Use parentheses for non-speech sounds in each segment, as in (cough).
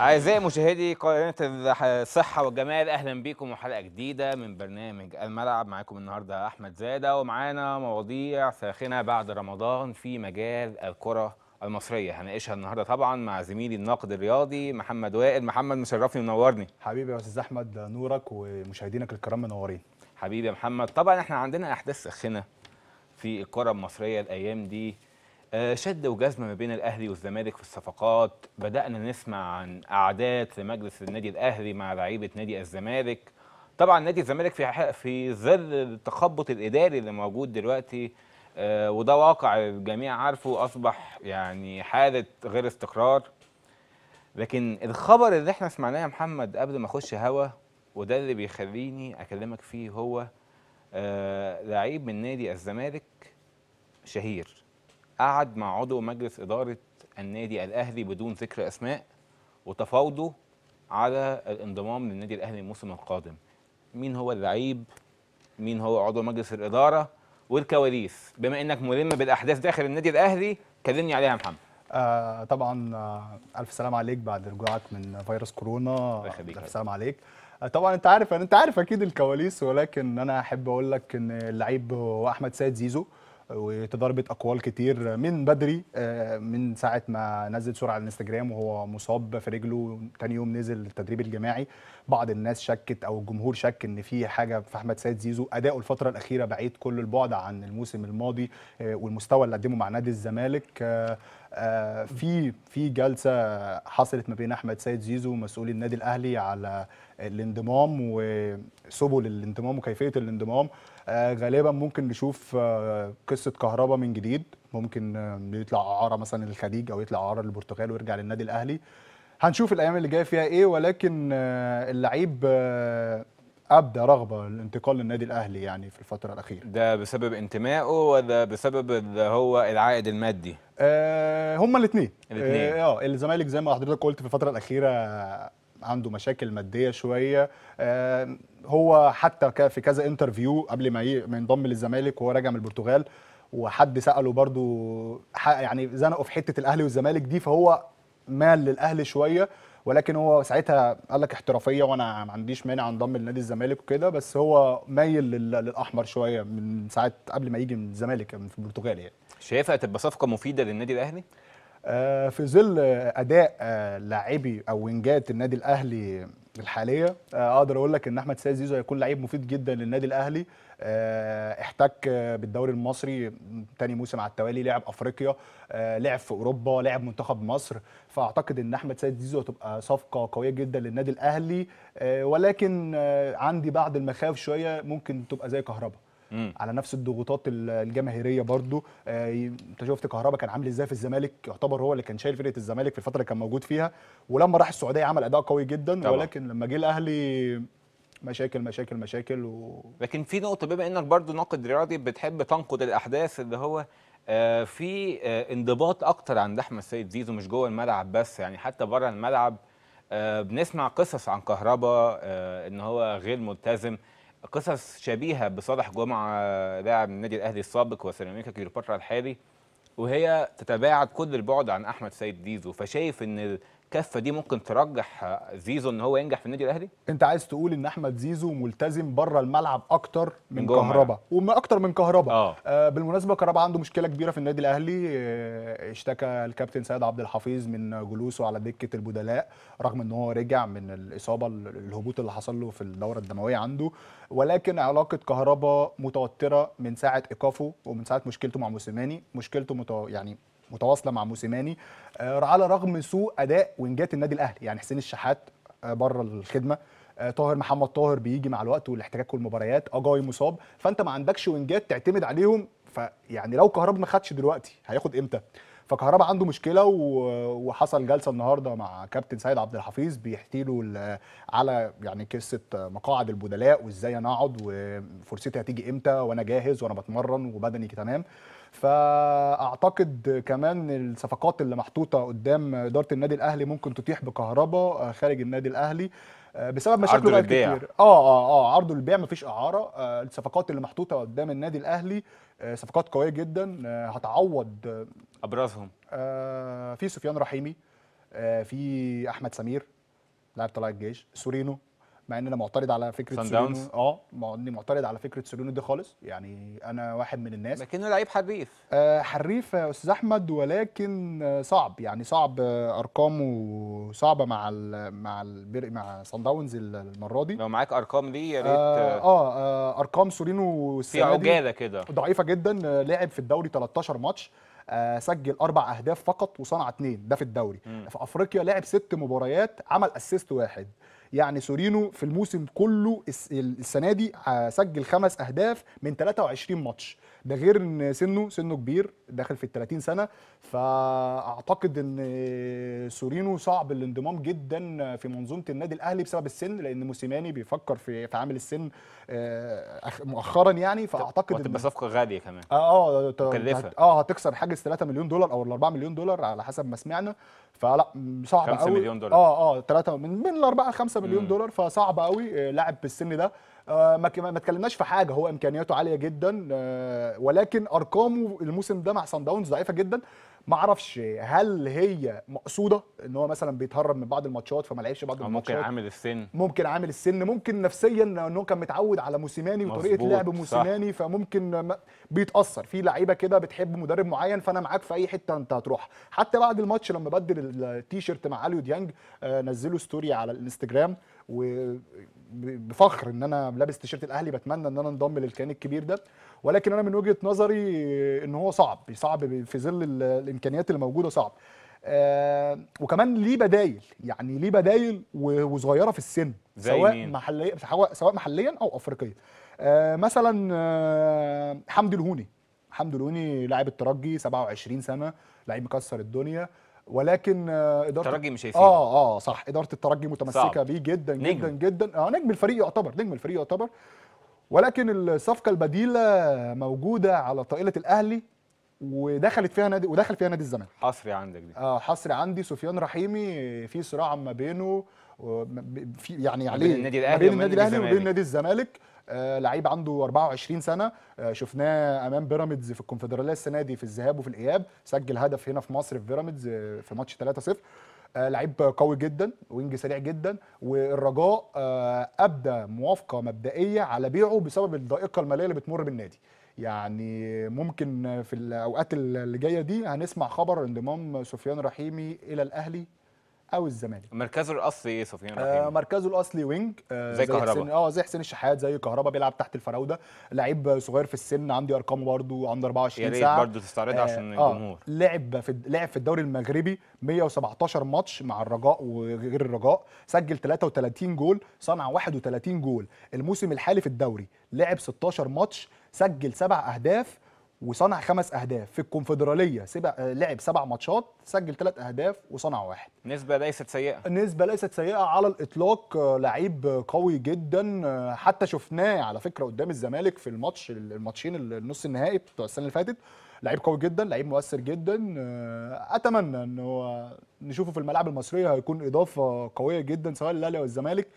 أعزائي مشاهدي قناة الصحة والجمال أهلا بيكم وحلقة جديدة من برنامج الملعب معاكم النهاردة أحمد زادة ومعانا مواضيع ساخنة بعد رمضان في مجال الكرة المصرية هنناقشها النهاردة طبعا مع زميلي الناقد الرياضي محمد وائل محمد مشرفني ومنورني حبيبي يا أستاذ أحمد نورك ومشاهدينك الكرام منورين حبيبي يا محمد طبعا احنا عندنا أحداث ساخنة في الكرة المصرية الأيام دي آه، شد وجزمه ما بين الاهلي والزمالك في الصفقات بدانا نسمع عن اعداد لمجلس النادي الاهلي مع لعيبه نادي الزمالك طبعا نادي الزمالك في في ظل التخبط الاداري اللي موجود دلوقتي آه، وده واقع الجميع عارفه اصبح يعني حاله غير استقرار لكن الخبر اللي احنا سمعناه يا محمد قبل ما اخش هوا وده اللي بيخليني اكلمك فيه هو آه، لعيب من نادي الزمالك شهير قعد مع عضو مجلس إدارة النادي الأهلي بدون ذكر أسماء وتفاوضوا على الانضمام للنادي الأهلي الموسم القادم مين هو اللعيب مين هو عضو مجلس الإدارة والكواليس بما إنك ملم بالأحداث داخل النادي الأهلي كلمني عليها يا محمد آه طبعا آه الف سلام عليك بعد رجوعك من فيروس كورونا الف سلام عليك آه طبعا انت عارف انت عارف اكيد الكواليس ولكن انا احب اقول لك ان اللعيب هو احمد سيد زيزو آه وتضاربت اقوال كتير من بدري آه، من ساعه ما نزل صوره على الانستجرام وهو مصاب في رجله تاني يوم نزل التدريب الجماعي بعض الناس شكت او الجمهور شك ان في حاجه في احمد سيد زيزو اداؤه الفتره الاخيره بعيد كل البعد عن الموسم الماضي آه، والمستوى اللي قدمه مع نادي الزمالك آه، في في جلسه حصلت ما بين احمد سيد زيزو ومسؤولي النادي الاهلي على الانضمام و سبل الانضمام وكيفيه الانضمام آه، غالبا ممكن نشوف آه، قصه كهربا من جديد ممكن آه، يطلع اعاره مثلا للخليج او يطلع اعاره للبرتغال ويرجع للنادي الاهلي هنشوف الايام اللي جايه فيها ايه ولكن اللعيب ابدى رغبه للانتقال للنادي الاهلي يعني في الفتره الاخيره ده بسبب انتمائه ولا بسبب اللي هو العائد المادي آه هما الاثنين الاثنين اه الزمالك زي ما حضرتك قلت في الفتره الاخيره عنده مشاكل ماديه شويه آه، هو حتى في كذا انترفيو قبل ما ينضم للزمالك وهو راجع من البرتغال وحد ساله برضو يعني زنقه في حته الاهلي والزمالك دي فهو مال للاهلي شويه ولكن هو ساعتها قال لك احترافيه وانا ما عنديش مانع انضم لنادي الزمالك وكده بس هو مايل للاحمر شويه من ساعه قبل ما يجي من الزمالك من في البرتغال يعني شايفها تبقى صفقه مفيده للنادي الاهلي آه، في ظل اداء آه، لاعبي او وينجات النادي الاهلي الحاليه آه، اقدر اقول لك ان احمد سيد زيزو هيكون لعيب مفيد جدا للنادي الاهلي احتك بالدوري المصري تاني موسم على التوالي لعب افريقيا لعب في اوروبا لعب منتخب مصر فاعتقد ان احمد سيد زيزو هتبقى صفقه قويه جدا للنادي الاهلي ولكن عندي بعض المخاوف شويه ممكن تبقى زي كهربا على نفس الضغوطات الجماهيريه برضو آه، انت شفت كهربا كان عامل ازاي في الزمالك يعتبر هو اللي كان شايل فرقه الزمالك في الفتره اللي كان موجود فيها ولما راح السعوديه عمل اداء قوي جدا طبعا. ولكن لما جه الاهلي مشاكل مشاكل مشاكل و... لكن في نقطه بما انك برضو ناقد رياضي بتحب تنقد الاحداث اللي هو آه، في آه، انضباط اكتر عند احمد سيد زيزو مش جوه الملعب بس يعني حتى بره الملعب بنسمع قصص عن كهربا ان هو غير ملتزم قصص شبيهه بصالح جمعه لاعب النادي الاهلي السابق وسيراميكا كليوباترا الحالي وهي تتباعد كل البعد عن احمد سيد زيزو فشايف ان كفه دي ممكن ترجح زيزو ان هو ينجح في النادي الاهلي انت عايز تقول ان احمد زيزو ملتزم بره الملعب اكتر من, من كهربا ومن اكتر من كهربا آه. آه بالمناسبه كهربا عنده مشكله كبيره في النادي الاهلي آه اشتكى الكابتن سيد عبد الحفيظ من جلوسه على دكه البدلاء رغم ان هو رجع من الاصابه الهبوط اللي حصل له في الدوره الدمويه عنده ولكن علاقه كهربا متوتره من ساعه ايقافه ومن ساعه مشكلته مع موسيماني مشكلته متو... يعني متواصله مع موسيماني آه، على رغم سوء اداء ونجات النادي الاهلي يعني حسين الشحات آه، بره الخدمه آه، طاهر محمد طاهر بيجي مع الوقت والاحتكاك والمباريات اجاي مصاب فانت ما عندكش وينجات تعتمد عليهم فيعني لو كهربا ما خدش دلوقتي هياخد امتى فكهربا عنده مشكله وحصل جلسه النهارده مع كابتن سيد عبد الحفيظ بيحكي له على يعني قصه مقاعد البدلاء وازاي انا اقعد وفرصتي هتيجي امتى وانا جاهز وانا بتمرن وبدني تمام فاعتقد كمان الصفقات اللي محطوطه قدام اداره النادي الاهلي ممكن تتيح بكهرباء آه، خارج النادي الاهلي آه، بسبب مشاكله بقى كتير اه اه اه عرضه للبيع مفيش اعاره آه الصفقات اللي محطوطه قدام النادي الاهلي آه صفقات قويه جدا آه هتعوض آه، ابرزهم في سفيان رحيمي في احمد سمير لاعب طلائع الجيش سورينو مع ان انا معترض على فكره سولونو اه اني معترض على فكره سولونو دي خالص يعني انا واحد من الناس لكنه لعيب حريف آه حريف يا استاذ احمد ولكن آه، صعب يعني صعب آه، ارقامه صعبه مع الـ مع الـ مع سان داونز المره دي لو معاك ارقام دي يا ريت آه, آه, آه ارقام سولينو في عجاله كده ضعيفه جدا آه، لعب في الدوري 13 ماتش سجل اربع اهداف فقط وصنع اثنين ده في الدوري م. في افريقيا لعب ست مباريات عمل اسيست واحد يعني سورينو في الموسم كله السنه دي آه، سجل خمس اهداف من 23 ماتش ده غير ان سنه سنه كبير داخل في ال 30 سنه فاعتقد ان سورينو صعب الانضمام جدا في منظومه النادي الاهلي بسبب السن لان موسيماني بيفكر في في عامل السن آه، مؤخرا يعني فاعتقد ان صفقه غاليه كمان اه اه مكلفه اه هتكسر حاجز 3 مليون دولار او 4 مليون دولار على حسب ما سمعنا فلا صعب قوي 5 مليون دولار اه اه 3 من, من الاربعه 5 مليون دولار فصعب قوي آه، لاعب بالسن ده آه، ما اتكلمناش في حاجه هو امكانياته عاليه جدا آه، ولكن ارقامه الموسم ده مع سان داونز ضعيفه جدا ما اعرفش هل هي مقصوده ان هو مثلا بيتهرب من بعض الماتشات فما لعبش بعض الماتشات ممكن عامل السن ممكن عامل السن ممكن نفسيا ان هو كان متعود على موسيماني وطريقه لعب موسيماني فممكن بيتاثر في لعيبه كده بتحب مدرب معين فانا معاك في اي حته انت هتروح حتى بعد الماتش لما بدل التيشيرت مع اليو ديانج نزلوا آه، نزله ستوري على الانستجرام وبفخر ان انا لابس تيشيرت الاهلي بتمنى ان انا انضم للكيان الكبير ده ولكن انا من وجهه نظري ان هو صعب صعب في ظل الامكانيات اللي موجوده صعب آه وكمان ليه بدايل يعني ليه بدايل وصغيره في السن سواء مين. محليا سواء محليا او افريقيا آه مثلا آه حمدي الهوني حمدي الهوني لاعب الترجي 27 سنه لعيب مكسر الدنيا ولكن آه، اداره الترجي مش شايفينه اه اه صح اداره الترجي متمسكه بيه جدا جدا نجم. جدا اه نجم الفريق يعتبر نجم الفريق يعتبر ولكن الصفقه البديله موجوده على طائله الاهلي ودخلت فيها نادي ودخل فيها نادي الزمالك حصري عندك دي اه حصري عندي سفيان رحيمي في صراع ما بينه في يعني عليه بين النادي الاهلي بين النادي الاهلي وبين نادي الزمالك آه لعيب عنده 24 سنه آه شفناه امام بيراميدز في الكونفدراليه السنه دي في الذهاب وفي الاياب سجل هدف هنا في مصر في بيراميدز آه، في ماتش 3-0 آه، لعيب قوي جدا وينج سريع جدا والرجاء آه، ابدى موافقه مبدئيه على بيعه بسبب الضائقه الماليه اللي بتمر بالنادي يعني ممكن في الاوقات اللي جايه دي هنسمع خبر انضمام سفيان رحيمي الى الاهلي او الزمالك مركزه الاصلي ايه سفيان آه مركزه الاصلي وينج آه زي, زي كهربا اه زي حسين الشحات زي كهربا بيلعب تحت الفراوده لعيب صغير في السن عندي ارقامه برده عنده 24 يا ريت ساعه برضه تستعرضها آه عشان آه، الجمهور آه لعب في لعب في الدوري المغربي 117 ماتش مع الرجاء وغير الرجاء سجل 33 جول صنع 31 جول الموسم الحالي في الدوري لعب 16 ماتش سجل سبع اهداف وصنع خمس اهداف في الكونفدراليه سبع آه، لعب سبع ماتشات سجل ثلاث اهداف وصنع واحد نسبه ليست سيئه نسبه ليست سيئه على الاطلاق آه، لعيب قوي جدا آه، حتى شفناه على فكره قدام الزمالك في الماتش الماتشين النص النهائي بتوع السنه اللي فاتت لعيب قوي جدا لعيب مؤثر جدا اتمنى انه نشوفه في الملاعب المصريه هيكون اضافه قويه جدا سواء الاهلي او الزمالك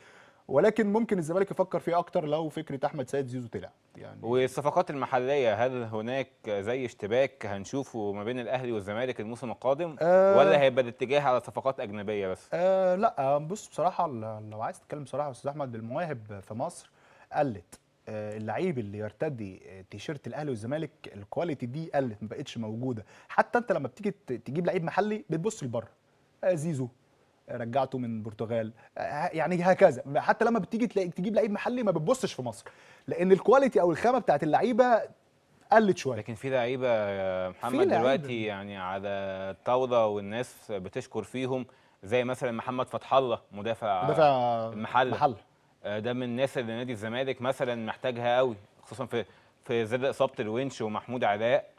ولكن ممكن الزمالك يفكر فيه اكتر لو فكره احمد سيد زيزو طلع يعني والصفقات المحليه هل هناك زي اشتباك هنشوفه ما بين الاهلي والزمالك الموسم القادم أه ولا هيبقى الاتجاه على صفقات اجنبيه بس أه لا آه، بص بصراحه لو عايز تتكلم بصراحه يا استاذ احمد المواهب في مصر قلت آه، اللعيب اللي يرتدي تيشيرت الاهلي والزمالك الكواليتي دي قلت ما بقتش موجوده حتى انت لما بتيجي تجيب لعيب محلي بتبص لبره آه، زيزو رجعته من البرتغال آه، يعني هكذا حتى لما بتيجي تلاقي تجيب لعيب محلي ما بتبصش في مصر لان الكواليتي او الخامه بتاعت اللعيبه قلت شويه لكن في لعيبه يا محمد دلوقتي يعني على الطاوله والناس بتشكر فيهم زي مثلا محمد فتح الله مدافع مدافع المحل محل. آه، ده من الناس اللي نادي الزمالك مثلا محتاجها قوي خصوصا في في ظل اصابه الونش ومحمود علاء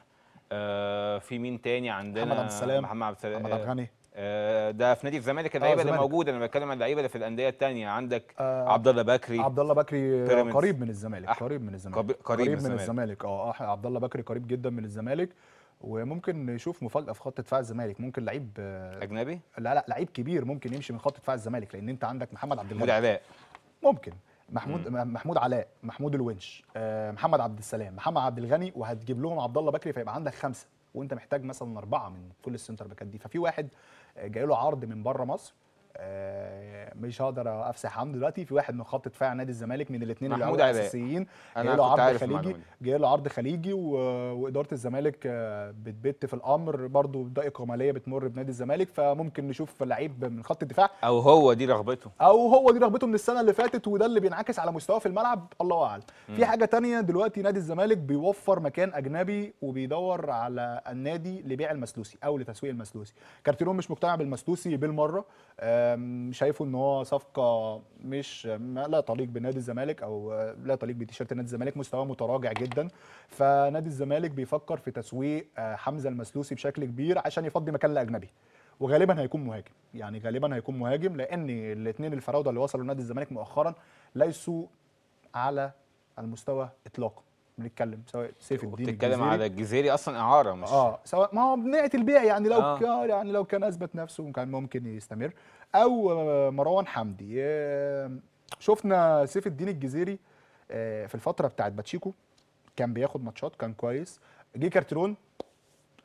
آه، في مين تاني عندنا محمد عبد السلام محمد عبد السلام محمد عبد الغني آه، ده في نادي الزمالك آه، اللعيبه اللي موجوده انا بتكلم عن اللعيبه اللي في الانديه الثانيه عندك آه عبد الله بكري عبد الله بكري آه، قريب من الزمالك قريب من الزمالك قريب, قريب من الزمالك, الزمالك. اه عبد الله بكري قريب جدا من الزمالك وممكن نشوف مفاجاه في خط دفاع الزمالك ممكن لعيب اجنبي لا لا لعيب كبير ممكن يمشي من خط دفاع الزمالك لان انت عندك محمد عبد الملك علاء ممكن محمود مم. محمود علاء محمود الونش محمد عبد السلام محمد عبد الغني وهتجيب لهم عبد الله بكري فيبقى عندك خمسه وانت محتاج مثلا اربعه من كل السنتر باكات دي ففي واحد جاي له عرض من بره مصر آه، مش هقدر افسح عنه دلوقتي في واحد من خط دفاع نادي الزمالك من الاثنين محمود اللي الاساسيين جاي له عرض خليجي جاي له عرض خليجي واداره الزمالك آه، بتبت في الامر برضو ضائقه ماليه بتمر بنادي الزمالك فممكن نشوف لعيب من خط الدفاع او هو دي رغبته او هو دي رغبته من السنه اللي فاتت وده اللي بينعكس على مستواه في الملعب الله اعلم في حاجه تانية دلوقتي نادي الزمالك بيوفر مكان اجنبي وبيدور على النادي لبيع المسلوسي او لتسويق المسلوسي كارتيرون مش مقتنع بالمسلوسي بالمره آه شايفه ان هو صفقه مش لا تليق بنادي الزمالك او لا تليق بتيشيرت نادي الزمالك مستواه متراجع جدا فنادي الزمالك بيفكر في تسويق آه، حمزه المسلوسي بشكل كبير عشان يفضي مكان لاجنبي وغالبا هيكون مهاجم يعني غالبا هيكون مهاجم لان الاثنين الفراوده اللي وصلوا لنادي الزمالك مؤخرا ليسوا على المستوى اطلاقا بنتكلم سواء سيف الدين بتتكلم على الجزيري اصلا اعاره مش اه سواء ما هو بنية البيع يعني لو آه. يعني لو كان اثبت نفسه كان ممكن يستمر او مروان حمدي شفنا سيف الدين الجزيري آه، في الفتره بتاعت باتشيكو كان بياخد ماتشات كان كويس جه كارترون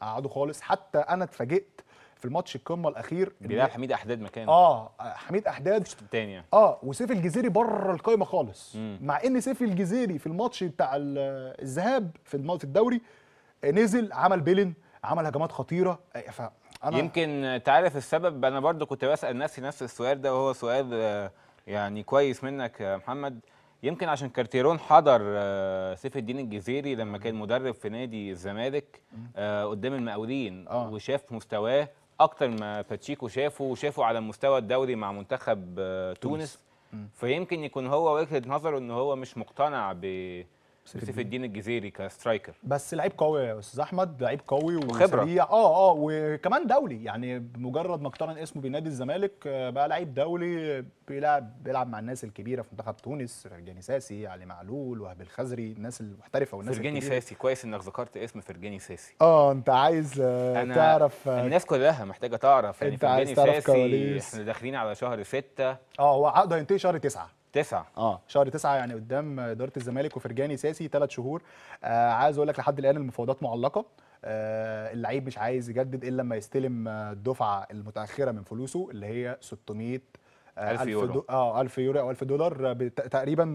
قعده خالص حتى انا اتفاجئت في الماتش القمه الاخير بيلعب حميد احداد مكانه اه حميد احداد الشوط الثاني يعني. اه وسيف الجزيري بره القايمه خالص مم. مع ان سيف الجزيري في الماتش بتاع الذهاب في الماتش الدوري آه، نزل عمل بيلن عمل هجمات خطيره آه، ف أنا يمكن تعرف السبب انا برضو كنت بسال نفسي نفس السؤال ده وهو سؤال آه، يعني كويس منك يا محمد يمكن عشان كارتيرون حضر آه، سيف الدين الجزيري لما كان مدرب في نادي الزمالك آه، قدام المقاولين آه. وشاف مستواه اكتر ما باتشيكو شافه وشافه على مستوى الدوري مع منتخب تونس, تونس. فيمكن يكون هو وجهه نظره ان هو مش مقتنع ب سيف الدين الجزيري كسترايكر بس لعيب قوي يا استاذ احمد لعيب قوي وخبره اه اه وكمان دولي يعني بمجرد ما اقترن اسمه بنادي الزمالك آه، بقى لعيب دولي بيلعب بيلعب مع الناس الكبيره في منتخب تونس فرجاني ساسي علي معلول وهبي الخزري الناس المحترفه والناس فرجاني ساسي كويس انك ذكرت اسم فرجاني ساسي اه انت عايز آه، أنا تعرف آه، الناس كلها محتاجه تعرف يعني انت عايز تعرف ساسي كواليس. احنا داخلين على شهر 6 اه هو عقده هينتهي شهر 9 تسعة اه شهر تسعة يعني قدام اداره الزمالك وفرجاني ساسي ثلاث شهور آه عايز اقول لك لحد الان المفاوضات معلقه آه اللعيب مش عايز يجدد الا لما يستلم آه، الدفعه المتاخره من فلوسه اللي هي 600 1000 آه، آه، يورو اه 1000 يورو او 1000 دولار تقريبا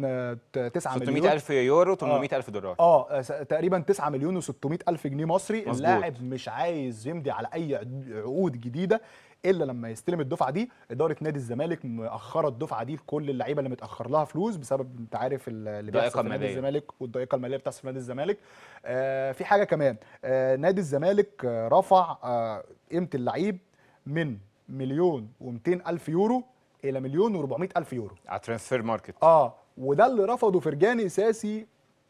9 مليون 600000 يورو 800000 دولار اه, آه تقريبا 9 مليون و600000 جنيه مصري مزبوط. اللاعب مش عايز يمضي على اي عقود جديده الا لما يستلم الدفعه دي اداره نادي الزمالك مؤخره الدفعه دي في كل اللعيبه اللي متاخر لها فلوس بسبب انت عارف اللي بيحصل في نادي الزمالك والضائقه الماليه بتحصل في نادي الزمالك آه في حاجه كمان آه نادي الزمالك رفع آه قيمه اللعيب من مليون و الف يورو الى مليون و الف يورو على ترانسفير ماركت اه وده اللي رفضه فرجاني ساسي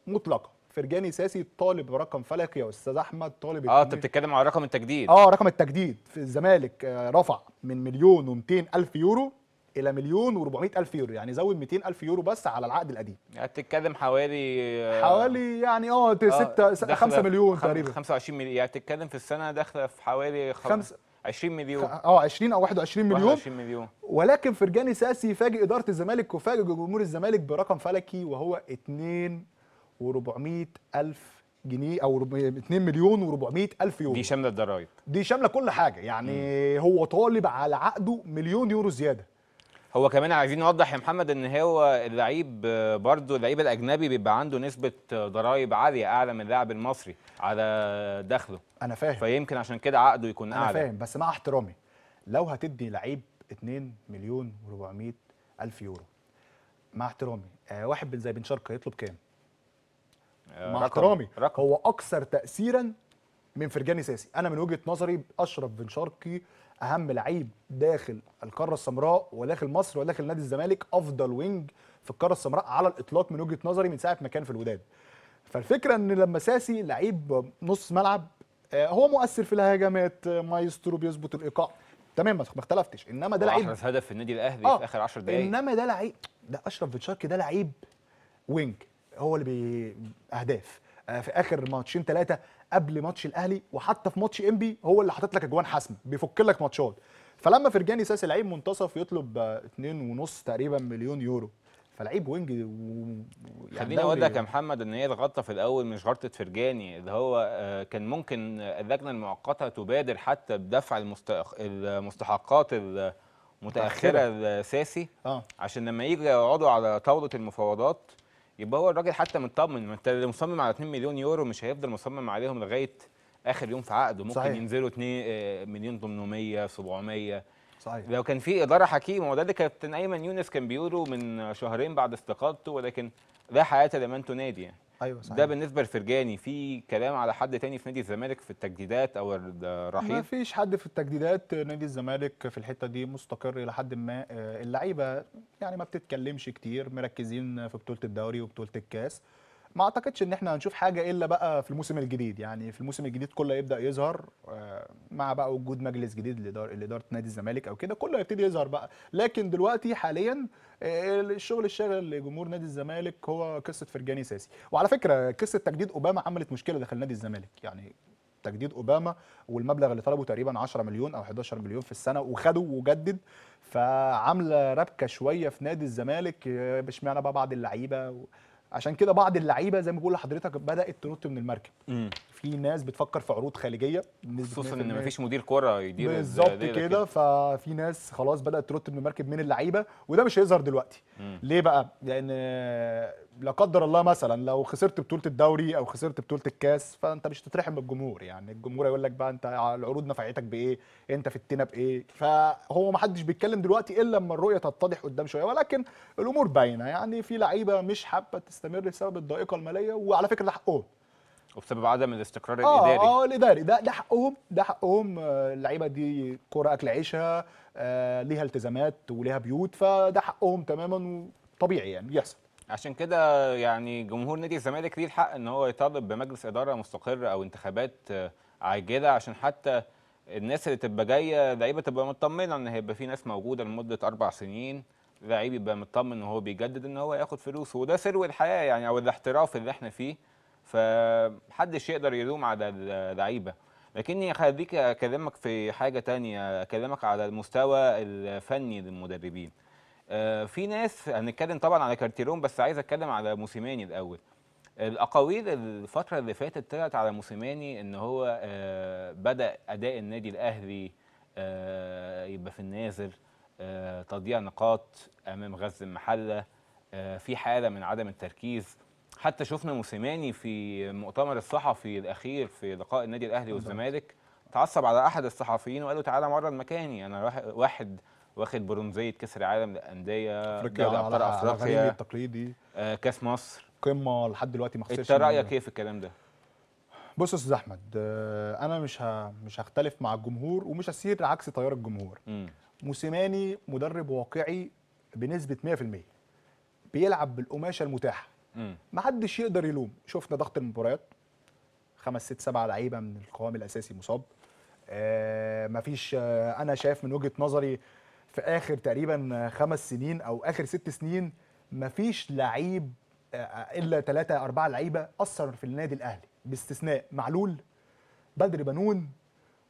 مطلقا فرجاني ساسي طالب برقم فلكي يا استاذ احمد طالب اه انت بتتكلم على رقم التجديد اه رقم التجديد في الزمالك آه، رفع من مليون و الف يورو الى مليون و الف يورو يعني زود 200 الف يورو بس على العقد القديم يعني بتتكلم حوالي آه، حوالي يعني اه 6 5 آه، مليون تقريبا 25 مليون يعني بتتكلم في السنه داخله في حوالي 5 20 مليون اه 20 او 21 مليون 21 مليون ولكن فرجاني ساسي فاجئ اداره الزمالك وفاجئ جمهور الزمالك برقم فلكي وهو 2 و400 ألف جنيه او 2 مليون و400 الف يورو دي شامله الضرايب دي شامله كل حاجه يعني م. هو طالب على عقده مليون يورو زياده هو كمان عايزين نوضح يا محمد ان هو اللعيب برضه اللعيب الاجنبي بيبقى عنده نسبه ضرائب عاليه اعلى من اللاعب المصري على دخله انا فاهم فيمكن عشان كده عقده يكون أنا اعلى انا فاهم بس مع احترامي لو هتدي لعيب 2 مليون و400 الف يورو مع احترامي آه واحد زي بن شرقه يطلب كام آه، مع احترامي هو اكثر تاثيرا من فرجاني ساسي انا من وجهه نظري اشرف بن شرقي اهم لعيب داخل القاره السمراء وداخل مصر وداخل نادي الزمالك افضل وينج في القاره السمراء على الاطلاق من وجهه نظري من ساعه ما كان في الوداد فالفكره ان لما ساسي لعيب نص ملعب آه، هو مؤثر في الهجمات آه، مايسترو بيظبط الايقاع تمام ما اختلفتش انما ده لعيب احرز هدف في النادي الاهلي آه. في اخر 10 دقائق انما ده لعيب ده اشرف بن شرقي ده لعيب وينج هو اللي بي... اهداف آه، في اخر ماتشين ثلاثه قبل ماتش الاهلي وحتى في ماتش انبي هو اللي حاطط لك اجوان حاسمه بيفك لك ماتشات فلما فرجاني ساس لعيب منتصف يطلب 2.5 آه، تقريبا مليون يورو فلعيب وينج و... يعني خليني اقول لك يا محمد ان هي الغلطه في الاول مش غلطه فرجاني اللي هو آه، كان ممكن اللجنه المؤقته تبادر حتى بدفع المستحق... المستحقات المتاخره لساسي آه. عشان لما يجي يقعدوا على طاوله المفاوضات يبقى هو الراجل حتى مطمن ما انت مصمم على 2 مليون يورو مش هيفضل مصمم عليهم لغايه اخر يوم في عقده ممكن صحيح. ينزلوا 2 آه، مليون 800 700 صحيح لو كان في اداره حكيمه وده اللي كابتن ايمن يونس كان بيقوله من شهرين بعد استقالته ولكن ده حياه لمن نادي يعني ايوه صحيح. ده بالنسبه لفرجاني في كلام على حد تاني في نادي الزمالك في التجديدات او الرحيل ما فيش حد في التجديدات نادي الزمالك في الحته دي مستقر الى حد ما آه، اللعيبه يعني ما بتتكلمش كتير مركزين في بطوله الدوري وبطوله الكاس ما اعتقدش ان احنا هنشوف حاجه الا بقى في الموسم الجديد يعني في الموسم الجديد كله يبدا يظهر آه، مع بقى وجود مجلس جديد لاداره نادي الزمالك او كده كله هيبتدي يظهر بقى لكن دلوقتي حاليا الشغل الشاغل لجمهور نادي الزمالك هو قصه فرجاني ساسي وعلى فكره قصه تجديد اوباما عملت مشكله داخل نادي الزمالك يعني تجديد اوباما والمبلغ اللي طلبه تقريبا 10 مليون او 11 مليون في السنه وخده وجدد فعامله ربكه شويه في نادي الزمالك اشمعنى بقى بعض اللعيبه عشان كده بعض اللعيبه زي ما بقول لحضرتك بدات تنط من المركب مم. في ناس بتفكر في عروض خارجيه خصوصا ان مفيش مدير كوره يدير بالظبط كده ففي ناس خلاص بدات تنط من المركب من اللعيبه وده مش هيظهر دلوقتي مم. ليه بقى لان لا قدر الله مثلا لو خسرت بطوله الدوري او خسرت بطوله الكاس فانت مش هتترحم بالجمهور يعني الجمهور هيقول لك بقى انت العروض نفعتك بايه انت فتنا بايه فهو ما حدش بيتكلم دلوقتي الا لما الرؤيه تتضح قدام شويه ولكن الامور باينه يعني في لعيبه مش حابه تستمر بسبب الضائقه الماليه وعلى فكره ده حقهم وبسبب عدم الاستقرار آه الاداري اه الاداري ده ده حقهم ده حقهم آه، اللعيبه دي كوره اكل عيشها آه ليها التزامات وليها بيوت فده حقهم تماما طبيعي يعني يحصل عشان كده يعني جمهور نادي الزمالك ليه الحق ان هو يطالب بمجلس اداره مستقر او انتخابات آه، عاجله عشان حتى الناس اللي تبقى جايه لعيبه تبقى مطمنه ان هيبقى في ناس موجوده لمده اربع سنين لعيب يبقى مطمن ان هو بيجدد ان هو ياخد فلوس وده سر الحياه يعني او الاحتراف اللي احنا فيه فمحدش يقدر يلوم على اللعيبه لكني خليك اكلمك في حاجه تانية اكلمك على المستوى الفني للمدربين آه، في ناس هنتكلم طبعا على كارتيرون بس عايز اتكلم على موسيماني الاول الاقاويل الفتره اللي فاتت طلعت على موسيماني ان هو آه، بدا اداء النادي الاهلي آه، يبقى في النازل تضييع نقاط امام غزل المحله في حاله من عدم التركيز حتى شفنا موسيماني في المؤتمر الصحفي الاخير في لقاء النادي الاهلي والزمالك تعصب على احد الصحفيين وقال له تعالى مره مكاني انا واحد واخد برونزيه كاس العالم للانديه افريقيا على ابطال افريقيا التقليدي آه كاس مصر قمه لحد دلوقتي ما خسرش انت رايك ايه في الكلام ده؟ بص يا استاذ احمد آه، انا مش مش هختلف مع الجمهور ومش هسير عكس تيار الجمهور موسيماني مدرب واقعي بنسبه 100% بيلعب بالقماشه المتاحه ما حدش يقدر يلوم شفنا ضغط المباريات خمس ست سبع لعيبه من القوام الاساسي مصاب آه مفيش آه انا شايف من وجهه نظري في اخر تقريبا خمس سنين او اخر ست سنين مفيش لعيب آه، آه، الا ثلاثة أربعة لعيبه اثر في النادي الاهلي باستثناء معلول بدر بنون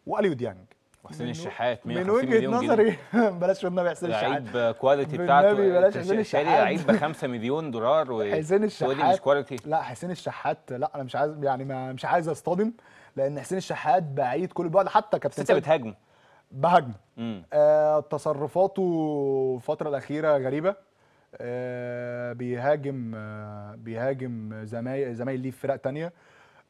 واليو ديانج وحسين الشحات من وجهه نظري (laughs) بلاش قلنا حسين الشحات لعيب كواليتي بتاعته بلاش حسين الشحات لعيب ب 5 مليون دولار و حسين الشحات مش كواليتي لا حسين الشحات لا انا مش عايز يعني مش عايز اصطدم لان حسين الشحات بعيد كل البعد حتى كابتن انت بتهاجمه بهجمه آه تصرفاته الفتره الاخيره غريبه آه بيهاجم آه بيهاجم زمايل زمايل ليه في فرق ثانيه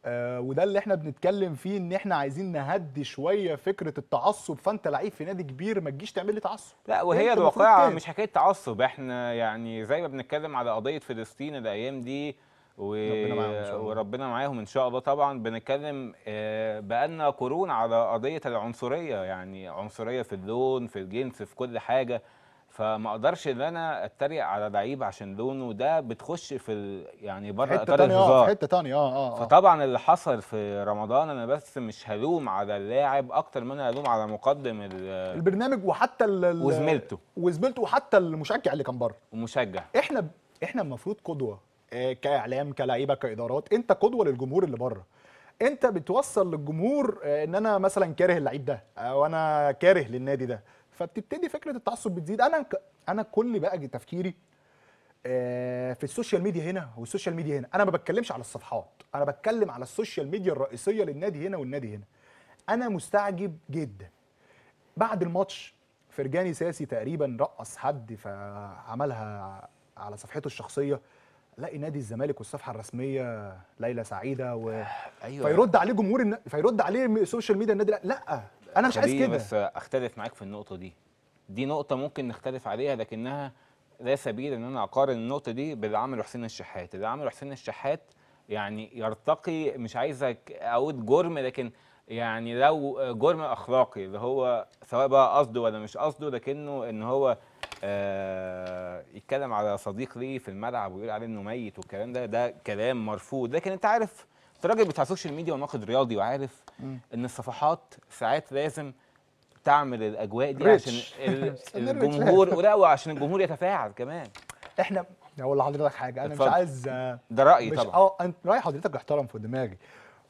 آه وده اللي احنا بنتكلم فيه ان احنا عايزين نهدي شويه فكره التعصب فانت لعيب في نادي كبير ما تجيش تعمل لي تعصب لا وهي الواقعه مش حكايه تعصب احنا يعني زي ما بنتكلم على قضيه فلسطين الايام دي و... وربنا معاهم ان شاء الله طبعا بنتكلم آه، بقالنا قرون على قضيه العنصريه يعني عنصريه في اللون في الجنس في كل حاجه فما اقدرش ان انا اتريق على لعيب عشان لونه ده بتخش في ال... يعني بره اطار آه، الهزار حته ثانيه آه،, اه اه فطبعا اللي حصل في رمضان انا بس مش هلوم على اللاعب اكتر ما انا هلوم على مقدم البرنامج وحتى ال... وزميلته وزميلته وحتى المشجع اللي كان بره المشجع احنا احنا المفروض قدوه آه، كاعلام كلعيبه كادارات انت قدوه للجمهور اللي بره انت بتوصل للجمهور آه، ان انا مثلا كاره اللعيب ده او انا كاره للنادي ده فبتبتدي فكره التعصب بتزيد انا ك... انا كل بقى تفكيري آه، في السوشيال ميديا هنا والسوشيال ميديا هنا انا ما بتكلمش على الصفحات انا بتكلم على السوشيال ميديا الرئيسيه للنادي هنا والنادي هنا انا مستعجب جدا بعد الماتش فرجاني ساسي تقريبا رقص حد فعملها على صفحته الشخصيه الاقي نادي الزمالك والصفحه الرسميه ليلى سعيده و... آه، أيوة. فيرد عليه جمهور الن... فيرد عليه السوشيال ميديا النادي لا, لا. انا مش عايز كده بس اختلف معاك في النقطه دي دي نقطه ممكن نختلف عليها لكنها لا سبيل ان انا اقارن النقطه دي باللي عمله حسين الشحات اللي عمله حسين الشحات يعني يرتقي مش عايز اقول جرم لكن يعني لو جرم اخلاقي اللي هو سواء بقى قصده ولا مش قصده لكنه ان هو آه يتكلم على صديق ليه في الملعب ويقول عليه انه ميت والكلام ده ده كلام مرفوض لكن انت عارف انت راجل بتاع السوشيال ميديا وناقد رياضي وعارف م. ان الصفحات ساعات لازم تعمل الاجواء دي ريتش. عشان (laughs) الجمهور ولا وعشان الجمهور يتفاعل كمان احنا اقول لحضرتك حاجه انا مش عايز ده رايي طبعا اه انت راي حضرتك احترم في دماغي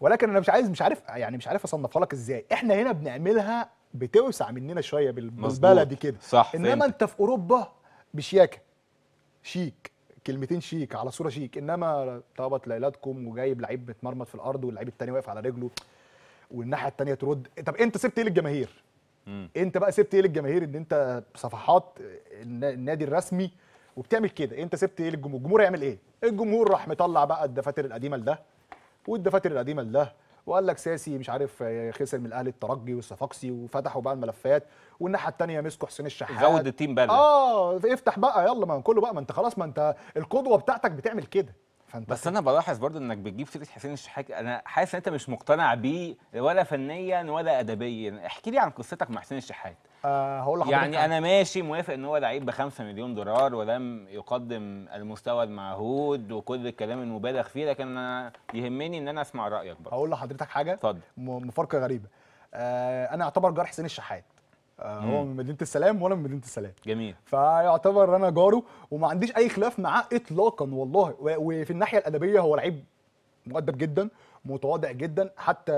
ولكن انا مش عايز مش عارف يعني مش عارف اصنفها لك ازاي احنا هنا بنعملها بتوسع مننا شويه بالبلدي كده صح انما فهمت. انت في اوروبا بشياكه شيك كلمتين شيك على صوره شيك انما طابت ليلاتكم وجايب لعيب متمرمط في الارض واللعيب التاني واقف على رجله والناحيه التانيه ترد طب انت سبت ايه للجماهير؟ مم. انت بقى سبت ايه للجماهير ان انت صفحات النادي الرسمي وبتعمل كده انت سبت ايه للجمهور الجمهور يعمل ايه الجمهور راح مطلع بقى الدفاتر القديمه لده والدفاتر القديمه لده وقال لك ساسي مش عارف خسر من الاهلي الترجي والصفاقسي وفتحوا بقى الملفات والناحيه الثانيه مسكوا حسين الشحات زود التيم بقى اه افتح بقى يلا ما كله بقى ما انت خلاص ما انت القدوه بتاعتك بتعمل كده فانت بس انا بلاحظ برضو انك بتجيب سيره حسين الشحات انا حاسس ان انت مش مقتنع بيه ولا فنيا ولا ادبيا احكي لي عن قصتك مع حسين الشحات هقول لحضرتك يعني انا ماشي موافق ان هو لعيب ب 5 مليون دولار ولم يقدم المستوى المعهود وكل الكلام المبالغ فيه لكن انا يهمني ان انا اسمع رايك بقى هقول لحضرتك حاجه اتفضل مفارقه غريبه آه انا اعتبر جار حسين الشحات آه هو من مدينه السلام وانا من مدينه السلام جميل فيعتبر انا جاره وما عنديش اي خلاف معاه اطلاقا والله وفي الناحيه الادبيه هو لعيب مؤدب جدا متواضع جدا حتى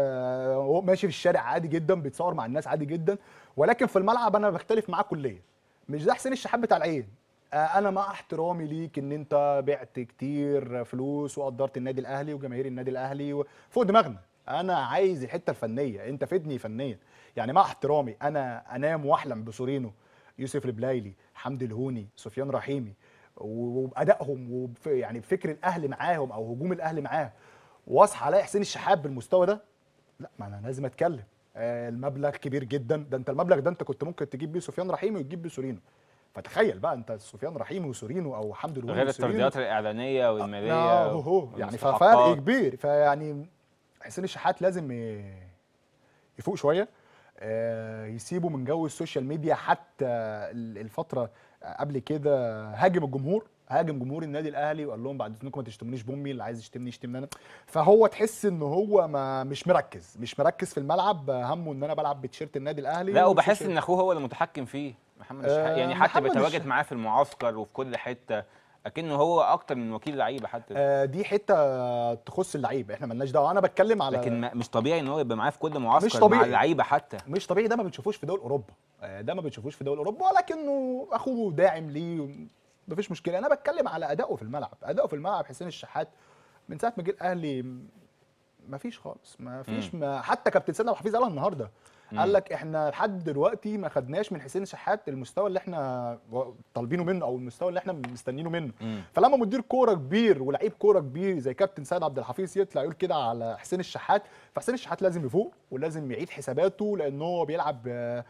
هو ماشي في الشارع عادي جدا بيتصور مع الناس عادي جدا ولكن في الملعب انا بختلف معاه كليا مش ده حسين الشحات بتاع العين آه، انا مع احترامي ليك ان انت بعت كتير فلوس وقدرت النادي الاهلي وجماهير النادي الاهلي فوق دماغنا انا عايز الحته الفنيه انت فدني فنيا يعني مع احترامي انا انام واحلم بسورينو يوسف البلايلي حمدي الهوني سفيان رحيمي وبادائهم يعني بفكر الاهلي معاهم او هجوم الاهلي معاه واصحى الاقي حسين الشحات بالمستوى ده لا ما انا لازم اتكلم آه المبلغ كبير جدا ده انت المبلغ ده انت كنت ممكن تجيب بيه سفيان رحيمي وتجيب بيه سورينو فتخيل بقى انت سفيان رحيمي وسورينو او حمد الوهيبي غير الترديات الاعلانيه آه، والماليه آه هو آه، آه، هو يعني ففرق كبير فيعني حسين الشحات لازم يفوق شويه آه يسيبه من جو السوشيال ميديا حتى الفتره قبل كده هاجم الجمهور هاجم جمهور النادي الاهلي وقال لهم بعد اذنكم ما تشتمونيش بامي اللي عايز يشتمني يشتمني انا فهو تحس ان هو ما مش مركز مش مركز في الملعب همه ان انا بلعب بتيشيرت النادي الاهلي لا وبحس ان إيه. اخوه هو اللي متحكم فيه محمد آه يعني حتى بيتواجد معاه في المعسكر وفي كل حته اكنه هو اكتر من وكيل لعيبه حتى آه دي حته تخص اللعيبه احنا مالناش دعوه انا بتكلم على لكن مش طبيعي ان هو يبقى معاه في كل معسكر مش طبيعي. مع اللعيبه حتى مش طبيعي ده ما بنشوفوش في دول اوروبا آه، ده ما بنشوفوش في دول اوروبا ولكنه اخوه داعم ليه مفيش مشكله انا بتكلم على اداؤه في الملعب اداؤه في الملعب حسين الشحات من ساعه ما جه الاهلي مفيش خالص مفيش ما حتى كابتن سيدنا وحفيظ قال قالها النهارده قال لك احنا لحد دلوقتي ما خدناش من حسين الشحات المستوى اللي احنا طالبينه منه او المستوى اللي احنا مستنيينه منه مم. فلما مدير كوره كبير ولعيب كوره كبير زي كابتن سيد عبد الحفيظ يطلع يقول كده على حسين الشحات فحسين الشحات لازم يفوق ولازم يعيد حساباته لان هو بيلعب آه،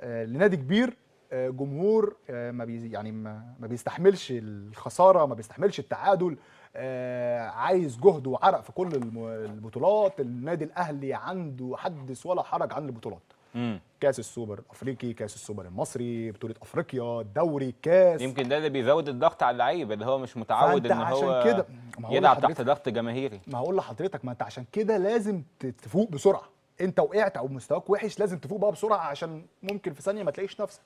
آه، لنادي كبير جمهور آه، ما يعني ما بيستحملش الخساره ما بيستحملش التعادل آه، عايز جهد وعرق في كل البطولات النادي الاهلي عنده حدث ولا حرج عن البطولات مم. كاس السوبر الافريقي كاس السوبر المصري بطوله افريقيا الدوري الكاس يمكن ده اللي بيزود الضغط على اللعيب اللي هو مش متعود ان هو يلعب تحت ضغط جماهيري ما هقول لحضرتك ما انت عشان كده لازم تفوق بسرعه انت وقعت او مستواك وحش لازم تفوق بقى بسرعه عشان ممكن في ثانيه ما تلاقيش نفسك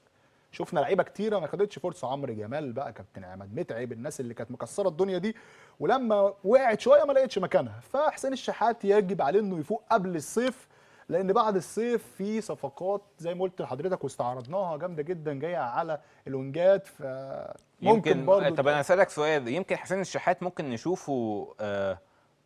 شفنا لعيبه كتيره ما خدتش فرصه عمرو جمال بقى كابتن عماد متعب الناس اللي كانت مكسره الدنيا دي ولما وقعت شويه ما لقيتش مكانها فحسين الشحات يجب عليه انه يفوق قبل الصيف لان بعد الصيف في صفقات زي ما قلت لحضرتك واستعرضناها جامده جدا جايه على الونجات ف ممكن برضه طب انا اسالك سؤال يمكن حسين الشحات ممكن نشوفه آه،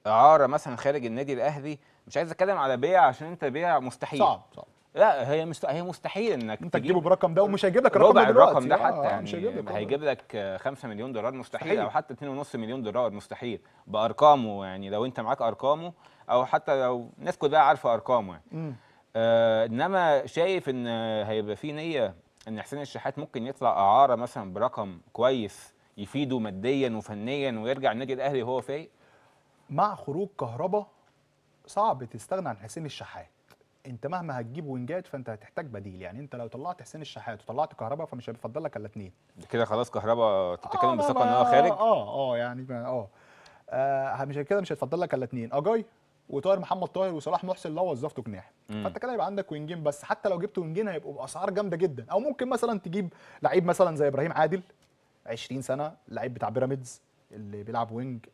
اعاره مثلا خارج النادي الاهلي مش عايز اتكلم على بيع عشان انت بيع مستحيل صعب صعب لا هي مست... هي مستحيل انك انت تجيبه بالرقم ده ومش هيجيب لك الرقم ده الرقم ده حتى آه يعني مش هيجيب يعني لك هيجيب لك 5 مليون دولار مستحيل, مستحيل. او حتى 2.5 مليون دولار مستحيل بارقامه يعني لو انت معاك ارقامه او حتى لو الناس كلها عارفه ارقامه يعني آه انما شايف ان هيبقى في نيه ان حسين الشحات ممكن يطلع اعاره مثلا برقم كويس يفيده ماديا وفنيا ويرجع النادي الاهلي وهو فايق مع خروج كهربا صعب تستغنى عن حسين الشحات انت مهما هتجيب وينجات فانت هتحتاج بديل يعني انت لو طلعت حسين الشحات وطلعت كهربا فمش هيفضل لك الا اثنين كده خلاص كهربا تتكلم آه بثقه ان هو خارج اه اه يعني اه, آه مش كده مش هيفضل لك الا اثنين اجاي آه، وطاهر محمد طاهر وصلاح محسن لو وظفته جناح فانت كده يبقى عندك وينجين بس حتى لو جبت وينجين هيبقوا باسعار جامده جدا او ممكن مثلا تجيب لعيب مثلا زي ابراهيم عادل 20 سنه لعيب بتاع بيراميدز اللي بيلعب وينج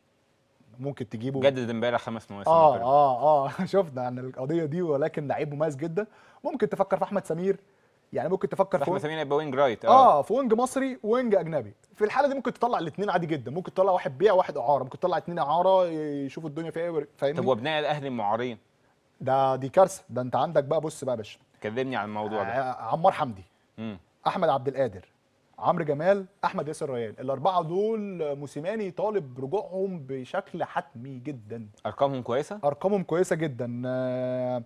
ممكن تجيبه جدد امبارح خمس مواسم اه اه اه (laughs) شفنا عن القضيه دي ولكن لعيب مميز جدا ممكن تفكر في احمد سمير يعني ممكن تفكر في احمد سمير هيبقى وينج رايت آه. اه في وينج مصري وينج اجنبي في الحاله دي ممكن تطلع الاثنين عادي جدا ممكن تطلع واحد بيع واحد اعاره ممكن تطلع اثنين اعاره يشوفوا الدنيا فيها ايه فاهمني طب وابناء الاهلي معارين ده دي كارثه ده انت عندك بقى بص بقى يا باشا كلمني عن الموضوع ده آه عمار حمدي مم. احمد عبد القادر عمرو جمال احمد ياسر ريان الاربعه دول موسيماني طالب رجوعهم بشكل حتمي جدا ارقامهم كويسه ارقامهم كويسه جدا أه,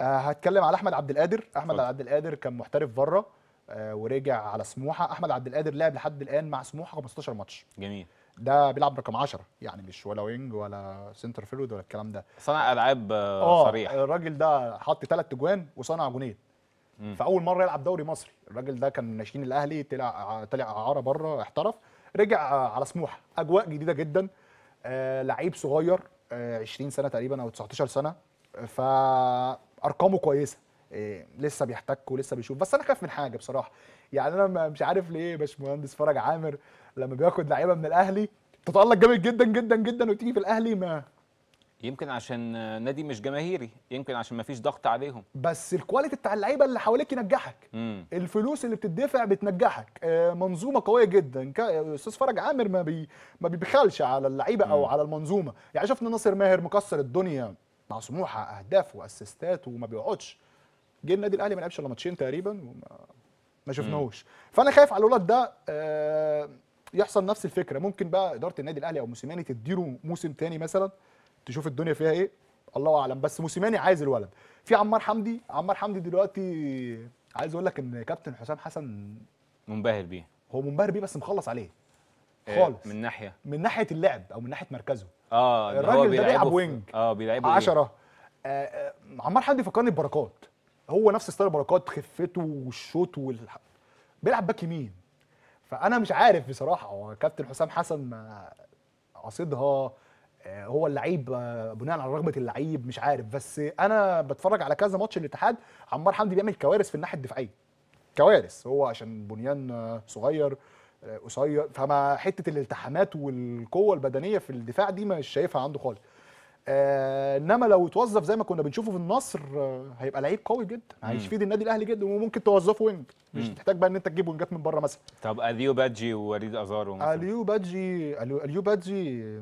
آه، هتكلم على احمد عبد القادر احمد عبد القادر كان محترف بره أه ورجع على سموحه احمد عبد القادر لعب لحد الان مع سموحه 15 ماتش جميل ده بيلعب رقم 10 يعني مش ولا وينج ولا سنتر فيلود ولا الكلام ده صنع العاب آه، آه، صريح الراجل ده حط ثلاث اجوان وصنع جونين فاول مره يلعب دوري مصري الراجل ده كان ناشئين الاهلي طلع طلع اعاره بره احترف رجع آه، على سموحه اجواء جديده جدا آه، لعيب صغير 20 آه، سنه تقريبا او 19 سنه فارقامه كويسه لسه بيحتك ولسه بيشوف بس انا خايف من حاجه بصراحه يعني انا مش عارف ليه باشمهندس فرج عامر لما بياخد لعيبه من الاهلي تتالق جامد جدا جدا جدا وتيجي في الاهلي ما يمكن عشان نادي مش جماهيري يمكن عشان ما فيش ضغط عليهم بس الكواليتي بتاع اللعيبه اللي حواليك ينجحك مم. الفلوس اللي بتدفع بتنجحك آه، منظومه قويه جدا آه، استاذ فرج عامر ما بي ما بيبخلش على اللعيبه او على المنظومه يعني شفنا ناصر ماهر مكسر الدنيا مع سموحه اهداف واسيستات وما بيقعدش جه النادي الاهلي ما لعبش الا ماتشين تقريبا وما ما شفناهوش فانا خايف على الولد ده آه، يحصل نفس الفكره ممكن بقى اداره النادي الاهلي او موسيماني تديله موسم تاني مثلا تشوف الدنيا فيها ايه الله اعلم بس موسيماني عايز الولد في عمار حمدي عمار حمدي دلوقتي عايز اقول لك ان كابتن حسام حسن منبهر بيه هو منبهر بيه بس مخلص عليه آه، خالص من ناحيه من ناحيه اللعب او من ناحيه مركزه اه الراجل ده بيلعب وينج اه بيلعبه 10 آه،, آه عمار حمدي فكرني ببركات هو نفس ستايل بركات خفته والشوط والح... بيلعب باك يمين فانا مش عارف بصراحه هو كابتن حسام حسن ما قصدها آه، هو اللعيب آه، بناء على رغبه اللعيب مش عارف بس انا بتفرج على كذا ماتش الاتحاد عمار حمدي بيعمل كوارث في الناحيه الدفاعيه كوارث هو عشان بنيان آه، صغير قصير فما حته الالتحامات والقوه البدنيه في الدفاع دي مش شايفها عنده خالص انما لو توظف زي ما كنا بنشوفه في النصر هيبقى لعيب قوي جدا هيفيد النادي الاهلي جدا وممكن توظفه وينج مش مم. تحتاج بقى ان انت تجيب وينجات من بره مثلا طب اليو بادجي ووليد ازارو مثلا اليو بادجي اليو بادجي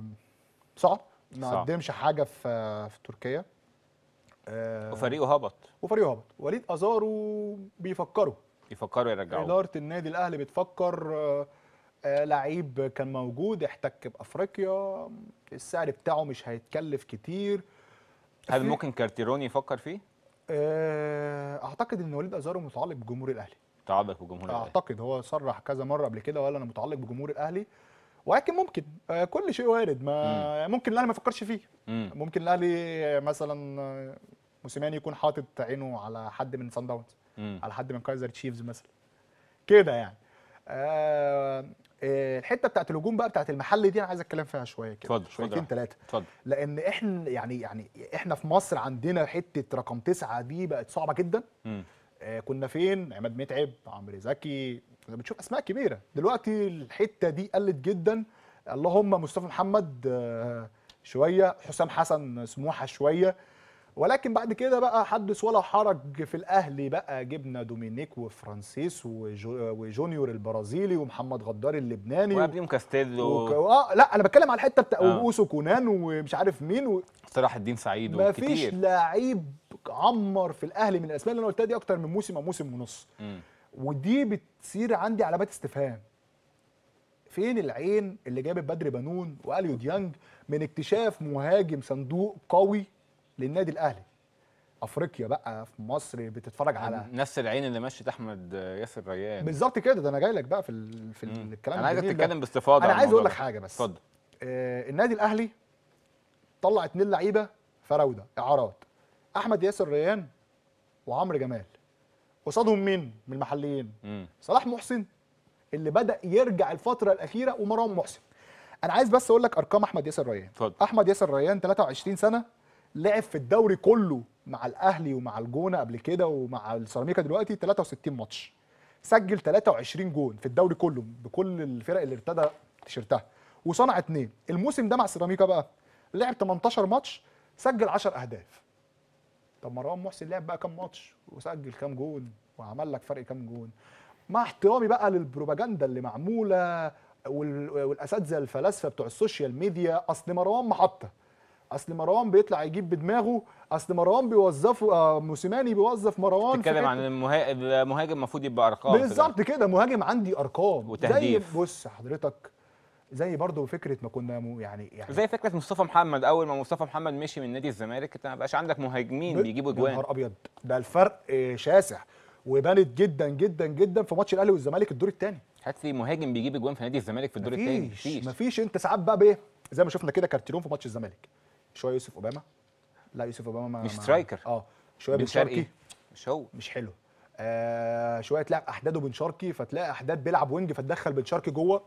صعب ما قدمش حاجه في في تركيا آه وفريقه هبط وفريقه هبط وليد ازارو بيفكروا يفكروا يرجعوه اداره النادي الاهلي بتفكر آه, آه، لعيب كان موجود احتك بافريقيا السعر بتاعه مش هيتكلف كتير هل ممكن كارتيرون يفكر فيه؟ آه اعتقد ان وليد ازارو متعلق بجمهور الاهلي متعلق بجمهور الاهلي اعتقد هو صرح كذا مره قبل كده وقال انا متعلق بجمهور الاهلي ولكن ممكن آه، كل شيء وارد ما ممكن الاهلي ما يفكرش فيه ممكن الاهلي آه، مثلا آه، موسيماني يكون حاطط عينه على حد من سان داونز على حد من كايزر تشيفز مثلا كده يعني الحته بتاعت الهجوم بقى بتاعت المحل دي انا عايز اتكلم فيها شويه كده اتفضل شويتين ثلاثه اتفضل لان احنا يعني يعني احنا في مصر عندنا حته رقم تسعه دي بقت صعبه جدا مم. كنا فين عماد متعب عمرو زكي احنا بنشوف اسماء كبيره دلوقتي الحته دي قلت جدا اللهم مصطفى محمد آه، شويه حسام حسن سموحه شويه ولكن بعد كده بقى حدث ولا حرج في الاهلي بقى جبنا دومينيك وفرانسيس وجونيور البرازيلي ومحمد غدار اللبناني وقبليهم كاستيلو وك... اه لا انا بتكلم على الحته بتاع آه. اوسو كونان ومش عارف مين و... صلاح الدين سعيد وكتير مفيش لعيب عمر في الاهلي من الاسماء اللي انا قلتها دي اكتر من موسم او موسم ونص م. ودي بتصير عندي علامات استفهام فين العين اللي جابت بدر بنون واليو ديانج من اكتشاف مهاجم صندوق قوي للنادي الاهلي افريقيا بقى في مصر بتتفرج على نفس العين اللي مشيت احمد ياسر ريان بالظبط كده ده انا جاي لك بقى في في الكلام انا عايزك تتكلم باستفاضه انا عايز اقول لك حاجه بس اتفضل آه النادي الاهلي طلع اتنين لعيبه فراوده اعارات احمد ياسر ريان وعمرو جمال قصادهم مين من المحليين مم. صلاح محسن اللي بدا يرجع الفتره الاخيره ومروان محسن انا عايز بس اقول لك ارقام احمد ياسر ريان فضل. احمد ياسر ريان 23 سنه لعب في الدوري كله مع الاهلي ومع الجونه قبل كده ومع السيراميكا دلوقتي 63 ماتش سجل 23 جون في الدوري كله بكل الفرق اللي ارتدى تيشيرتها وصنع اثنين الموسم ده مع السيراميكا بقى لعب 18 ماتش سجل 10 اهداف طب مروان محسن لعب بقى كام ماتش وسجل كام جون وعمل لك فرق كام جون مع احترامي بقى للبروباجندا اللي معموله والاساتذه الفلاسفه بتوع السوشيال ميديا اصل مروان محطه اصل مروان بيطلع يجيب بدماغه اصل مروان بيوظفه آه موسيماني بيوظف مروان بتتكلم عن المهاجم المفروض يبقى ارقام بالظبط كده مهاجم عندي ارقام وتهديف بص حضرتك زي برضو فكره ما كنا يعني يعني زي فكره مصطفى محمد اول ما مصطفى محمد مشي من نادي الزمالك انت ما بقاش عندك مهاجمين بيجيبوا اجوان نهار ابيض ده الفرق آه، شاسع وبانت جدا جدا جدا في ماتش الاهلي والزمالك الدور الثاني هات لي مهاجم بيجيب اجوان في نادي الزمالك في الدور الثاني مفيش مفيش انت ساعات بقى بايه زي ما شفنا كده كارتيرون في ماتش الزمالك شويه يوسف اوباما لا يوسف اوباما ما مش سترايكر اه شويه بن شرقي مش هو مش حلو آه شويه تلعب احداد وبن شرقي فتلاقي احداد بيلعب وينج فتدخل بن شرقي جوه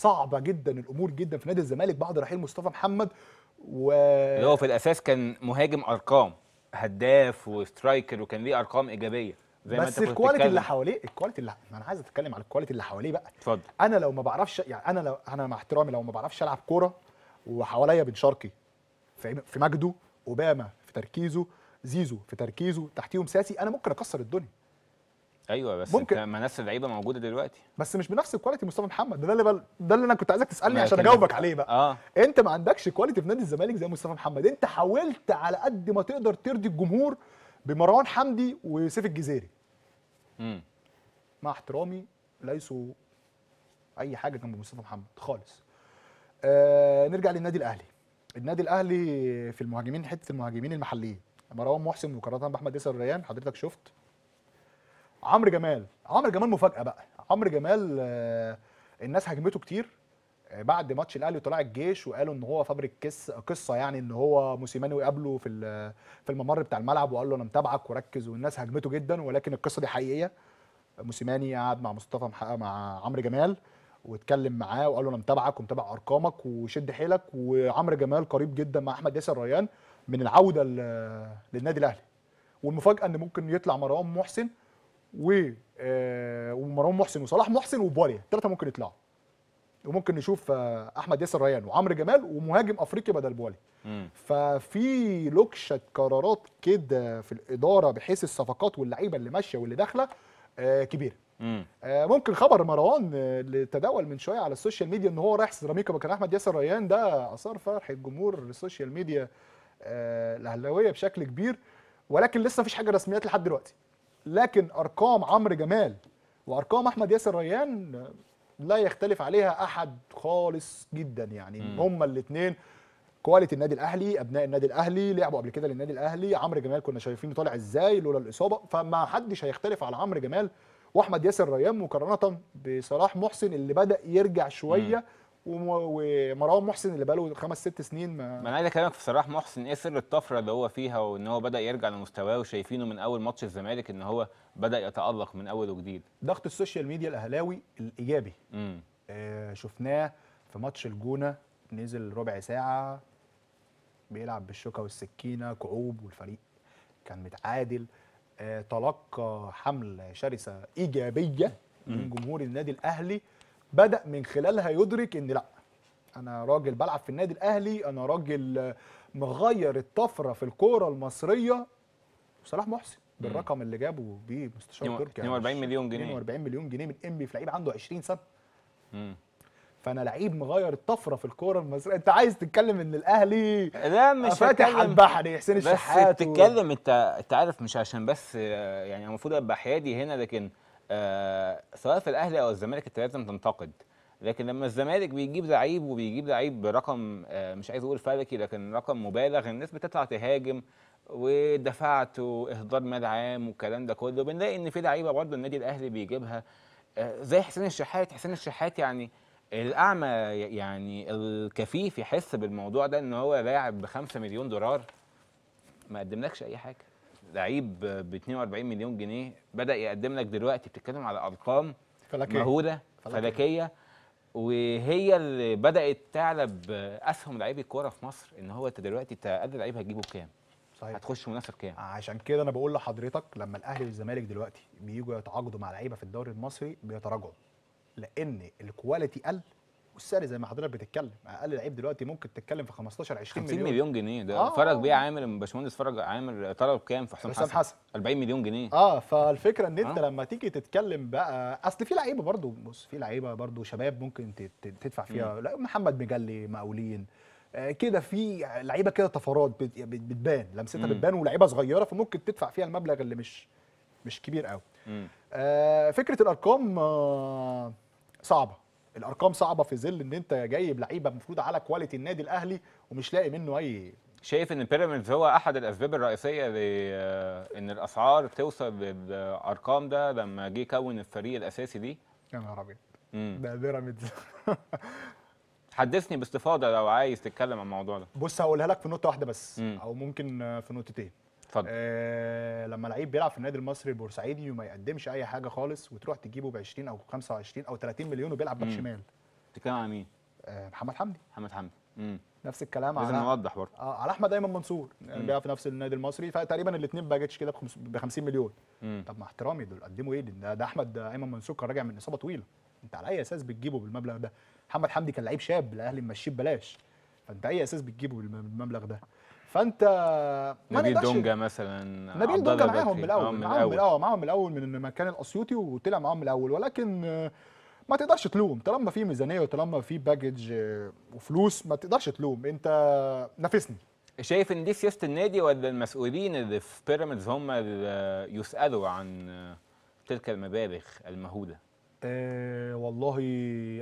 صعبه جدا الامور جدا في نادي الزمالك بعد رحيل مصطفى محمد و اللي هو في الاساس كان مهاجم ارقام هداف وسترايكر وكان ليه ارقام ايجابيه زي بس ما انت الكواليتي اللي حواليه الكواليتي اللي ما انا عايز اتكلم على الكواليتي اللي حواليه بقى اتفضل انا لو ما بعرفش يعني انا لو انا مع احترامي لو ما بعرفش العب كوره وحواليا بن شرقي في, في مجده اوباما في تركيزه زيزو في تركيزه تحتيهم ساسي انا ممكن اكسر الدنيا ايوه بس ممكن انت ما نفس اللعيبه موجوده دلوقتي بس مش بنفس الكواليتي مصطفى محمد ده اللي بل... ده اللي انا كنت عايزك تسالني عشان اجاوبك عليه بقى آه. انت ما عندكش كواليتي في نادي الزمالك زي مصطفى محمد انت حاولت على قد ما تقدر ترضي الجمهور بمروان حمدي وسيف الجزيري امم مع احترامي ليسوا اي حاجه جنب مصطفى محمد خالص آه نرجع للنادي الاهلي النادي الاهلي في المهاجمين حته المهاجمين المحليين مروان محسن مقارنه باحمد ياسر الريان حضرتك شفت عمرو جمال عمرو جمال مفاجاه بقى عمرو جمال آه، الناس هاجمته كتير آه، بعد ماتش الاهلي وطلع الجيش وقالوا ان هو فابريك كس قصه يعني ان هو موسيماني وقابله في في الممر بتاع الملعب وقال له انا متابعك وركز والناس هاجمته جدا ولكن القصه دي حقيقيه موسيماني قعد مع مصطفى مع عمرو جمال واتكلم معاه وقال له انا متابعك ومتابع ارقامك وشد حيلك وعمرو جمال قريب جدا مع احمد ياسر ريان من العوده للنادي الاهلي والمفاجاه ان ممكن يطلع مروان محسن و آه، ومروان محسن وصلاح محسن وبواليا الثلاثه ممكن يطلعوا وممكن نشوف آه، احمد ياسر ريان وعمرو جمال ومهاجم افريقي بدل بوالي ففي لوكشه قرارات كده في الاداره بحيث الصفقات واللعيبه اللي ماشيه واللي داخله آه، كبيره ممكن خبر مروان اللي تداول من شويه على السوشيال ميديا ان هو رايح سيراميكا مكان احمد ياسر ريان ده اثار فرح الجمهور السوشيال ميديا الاهلاويه بشكل كبير ولكن لسه مفيش حاجه رسميات لحد دلوقتي لكن ارقام عمرو جمال وارقام احمد ياسر ريان لا يختلف عليها احد خالص جدا يعني م. هما الاثنين كواليتي النادي الاهلي ابناء النادي الاهلي لعبوا قبل كده للنادي الاهلي عمرو جمال كنا شايفينه طالع ازاي لولا الاصابه فما حدش هيختلف على عمرو جمال واحمد ياسر ريان مقارنه بصلاح محسن اللي بدا يرجع شويه م. ومروان محسن اللي بقاله خمس ست سنين ما, ما انا عايز اكلمك في صراحه محسن ايه سر الطفره اللي هو فيها وان هو بدا يرجع لمستواه وشايفينه من اول ماتش الزمالك ان هو بدا يتالق من اول وجديد ضغط السوشيال ميديا الاهلاوي الايجابي امم آه شفناه في ماتش الجونه نزل ربع ساعه بيلعب بالشوكه والسكينه كعوب والفريق كان متعادل آه تلقى حمله شرسه ايجابيه من جمهور النادي الاهلي بدا من خلالها يدرك ان لا انا راجل بلعب في النادي الاهلي انا راجل مغير الطفره في الكوره المصريه صلاح محسن بالرقم اللي جابه بيه مستشار تركي 42 مليون جنيه 42 مليون جنيه من انبي في لعيب عنده 20 سنه مم. فانا لعيب مغير الطفره في الكوره المصريه انت عايز تتكلم ان الاهلي لا مش فاتح على البحر حسين الشحات بس بتتكلم و... انت انت عارف مش عشان بس يعني المفروض ابقى حيادي هنا لكن آه، سواء في الاهلي او الزمالك انت لازم تنتقد لكن لما الزمالك بيجيب لعيب وبيجيب لعيب برقم آه، مش عايز اقول فلكي لكن رقم مبالغ الناس بتطلع تهاجم ودفعت واهدار مال عام والكلام ده كله بنلاقي ان في لعيبه برضه النادي الاهلي بيجيبها آه، زي حسين الشحات حسين الشحات يعني الاعمى يعني الكفيف يحس بالموضوع ده ان هو لاعب ب 5 مليون دولار ما قدملكش اي حاجه لعيب ب 42 مليون جنيه بدا يقدم لك دلوقتي بتتكلم على ارقام فلكية. مهوله فلكية. فلكيه وهي اللي بدات تعلب اسهم لعيب الكوره في مصر ان هو انت دلوقتي انت قد لعيب هتجيبه بكام؟ صحيح هتخش منافسه بكام؟ عشان كده انا بقول لحضرتك لما الاهلي والزمالك دلوقتي بييجوا يتعاقدوا مع لعيبه في الدوري المصري بيتراجعوا لان الكواليتي قل والسعر زي ما حضرتك بتتكلم اقل لعيب دلوقتي ممكن تتكلم في 15 20 مليون 50 مليون جنيه ده آه فرق بيه عامر باشمهندس فرق عامر طلب كام في حسام حسن, حسن 40 مليون جنيه اه فالفكره ان انت آه. لما تيجي تتكلم بقى اصل في لعيبه برضو بص في لعيبه برضو شباب ممكن تدفع فيها لا محمد مجلي مقاولين آه، كده في لعيبه كده طفرات بتبان لمستها بتبان ولعيبه صغيره فممكن تدفع فيها المبلغ اللي مش مش كبير قوي آه فكره الارقام آه صعبه الارقام صعبه في ظل ان انت جايب لعيبه المفروض على كواليتي النادي الاهلي ومش لاقي منه اي شايف ان بيراميدز هو احد الاسباب الرئيسيه آه، ان الاسعار توصل بالارقام ده لما جه يكون الفريق الاساسي دي يا نهار ابيض ده بيراميدز (laughs) حدثني باستفاضه لو عايز تتكلم عن الموضوع ده بص هقولها لك في نقطه واحده بس مم. او ممكن في نقطتين اتفضل آه لما لعيب بيلعب في النادي المصري البورسعيدي وما يقدمش اي حاجه خالص وتروح تجيبه ب 20 او 25 او 30 مليون وبيلعب باك شمال بتتكلم على مين؟ آه محمد حمدي محمد حمدي مم. نفس الكلام لازم على نوضح برضه اه على احمد ايمن منصور يعني بيلعب في نفس النادي المصري فتقريبا الاثنين باجتش كده ب 50 مليون مم. طب مع احترامي دول قدموا ايه ده, ده احمد ايمن منصور كان راجع من اصابه طويله انت على اي اساس بتجيبه بالمبلغ ده محمد حمدي كان لعيب شاب الاهلي ممشيه ببلاش فانت اي اساس بتجيبه بالمبلغ ده فانت ما نبيل دونجا مثلا نبيل دونجا معاهم اه، من الاول معاهم من الاول معاهم من الاول من المكان الاسيوطي وطلع معاهم من الاول ولكن ما تقدرش تلوم طالما في ميزانيه وطالما في باجج وفلوس ما تقدرش تلوم انت نافسني شايف ان دي سياسه النادي ولا المسؤولين اللي في بيراميدز هم اللي يسالوا عن تلك المبالغ المهوله أه والله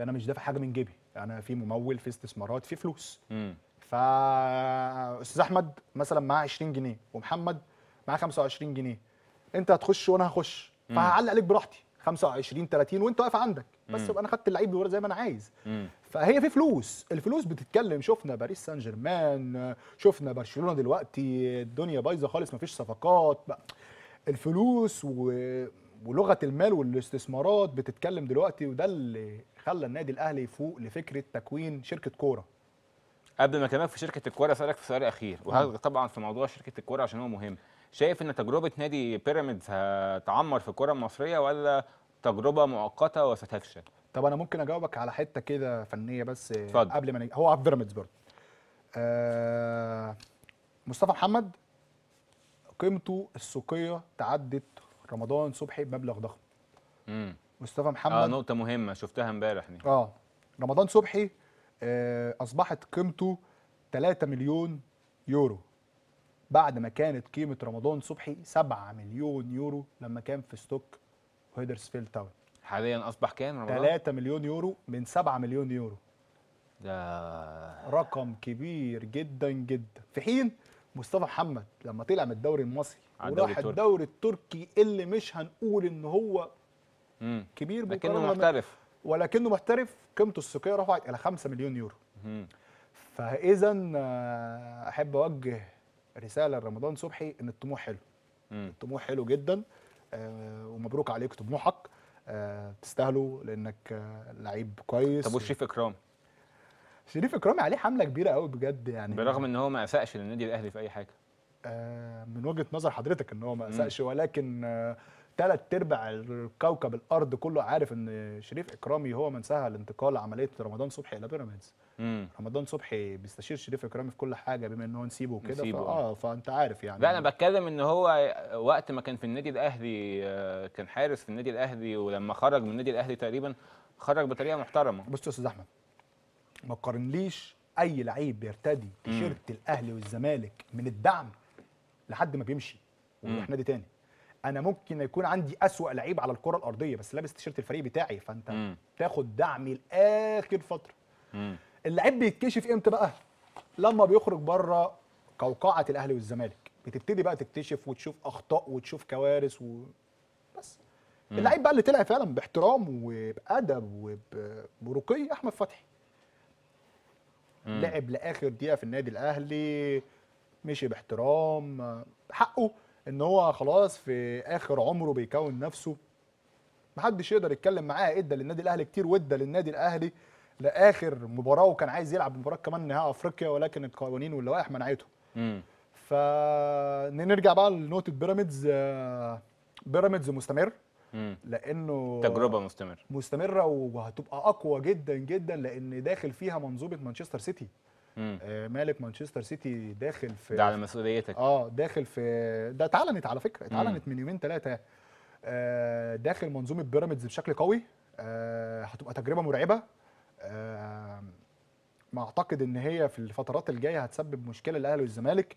انا مش دافع حاجه من جيبي انا في ممول في استثمارات في فلوس مم. فاستاذ احمد مثلا معاه 20 جنيه ومحمد معاه 25 جنيه انت هتخش وانا هخش فهعلق عليك براحتي 25 30 وانت واقف عندك بس يبقى انا خدت اللعيب زي ما انا عايز فهي في فلوس الفلوس بتتكلم شفنا باريس سان جيرمان شفنا برشلونه دلوقتي الدنيا بايظه خالص مفيش صفقات بقى. الفلوس و... ولغه المال والاستثمارات بتتكلم دلوقتي وده اللي خلى النادي الاهلي يفوق لفكره تكوين شركه كوره قبل ما اكلمك في شركه الكوره اسالك في سؤال اخير وهذا طبعا في موضوع شركه الكوره عشان هو مهم شايف ان تجربه نادي بيراميدز هتعمر في الكوره المصريه ولا تجربه مؤقته وستفشل طب انا ممكن اجاوبك على حته كده فنيه بس آه، فضل. قبل ما نيجي هو على بيراميدز برضه آه مصطفى محمد قيمته السوقيه تعدت رمضان صبحي بمبلغ ضخم مصطفى آه، محمد اه نقطه مهمه شفتها امبارح اه رمضان صبحي آه، اصبحت قيمته 3 مليون يورو بعد ما كانت قيمه رمضان صبحي 7 مليون يورو لما كان في ستوك هيدرسفيلد تاون حاليا اصبح كام رمضان 3 مليون يورو من 7 مليون يورو ده رقم كبير جدا جدا في حين مصطفى محمد لما طلع من الدوري المصري وراح الدوري التركي اللي مش هنقول ان هو مم. كبير لكنه محترف ولكنه محترف قيمته السوقيه رفعت الى 5 مليون يورو فاذا آه، احب اوجه رساله لرمضان صبحي ان الطموح حلو الطموح حلو جدا آه، ومبروك عليك طموحك آه، تستاهله لانك لعيب كويس طب وشريف اكرام شريف اكرامي عليه حمله كبيره قوي بجد يعني برغم ان هو ما اساش للنادي الاهلي في اي حاجه من وجهه نظر حضرتك ان هو ما اساش ولكن ثلاث ارباع الكوكب الارض كله عارف ان شريف اكرامي هو من سهل انتقال عمليه رمضان صبحي الى بيراميدز رمضان صبحي بيستشير شريف اكرامي في كل حاجه بما ان هو نسيبه كده اه فانت عارف يعني لا انا بتكلم ان هو وقت ما كان في النادي الاهلي آه، كان حارس في النادي الاهلي ولما خرج من النادي الاهلي تقريبا خرج بطريقه محترمه بص يا استاذ احمد ما تقارنليش اي لعيب بيرتدي تيشيرت الاهلي والزمالك من الدعم لحد ما بيمشي ويروح نادي تاني انا ممكن يكون عندي اسوا لعيب على الكره الارضيه بس لابس تيشيرت الفريق بتاعي فانت مم. تاخد دعم لاخر فتره اللعيب بيتكشف امتى بقى لما بيخرج بره قوقعه الاهلي والزمالك بتبتدي بقى تكتشف وتشوف اخطاء وتشوف كوارث و... بس اللعيب بقى اللي طلع فعلا باحترام وبادب وبرقي احمد فتحي لعب لاخر دقيقه في النادي الاهلي مشي باحترام حقه ان هو خلاص في اخر عمره بيكون نفسه محدش يقدر يتكلم معاه ادى للنادي الاهلي كتير وادى للنادي الاهلي لاخر مباراه وكان عايز يلعب مباراه كمان نهائي افريقيا ولكن القوانين واللوائح منعته فنرجع بقى لنقطه بيراميدز آه، بيراميدز مستمر لانه تجربه مستمره مستمره وهتبقى اقوى جدا جدا لان داخل فيها منظومه مانشستر سيتي آه، مالك مانشستر سيتي داخل في ده على مسؤوليتك اه داخل في ده اتعلنت على فكره اتعلنت من يومين ثلاثه آه داخل منظومه بيراميدز بشكل قوي آه هتبقى تجربه مرعبه آه ما اعتقد ان هي في الفترات الجايه هتسبب مشكله للاهلي والزمالك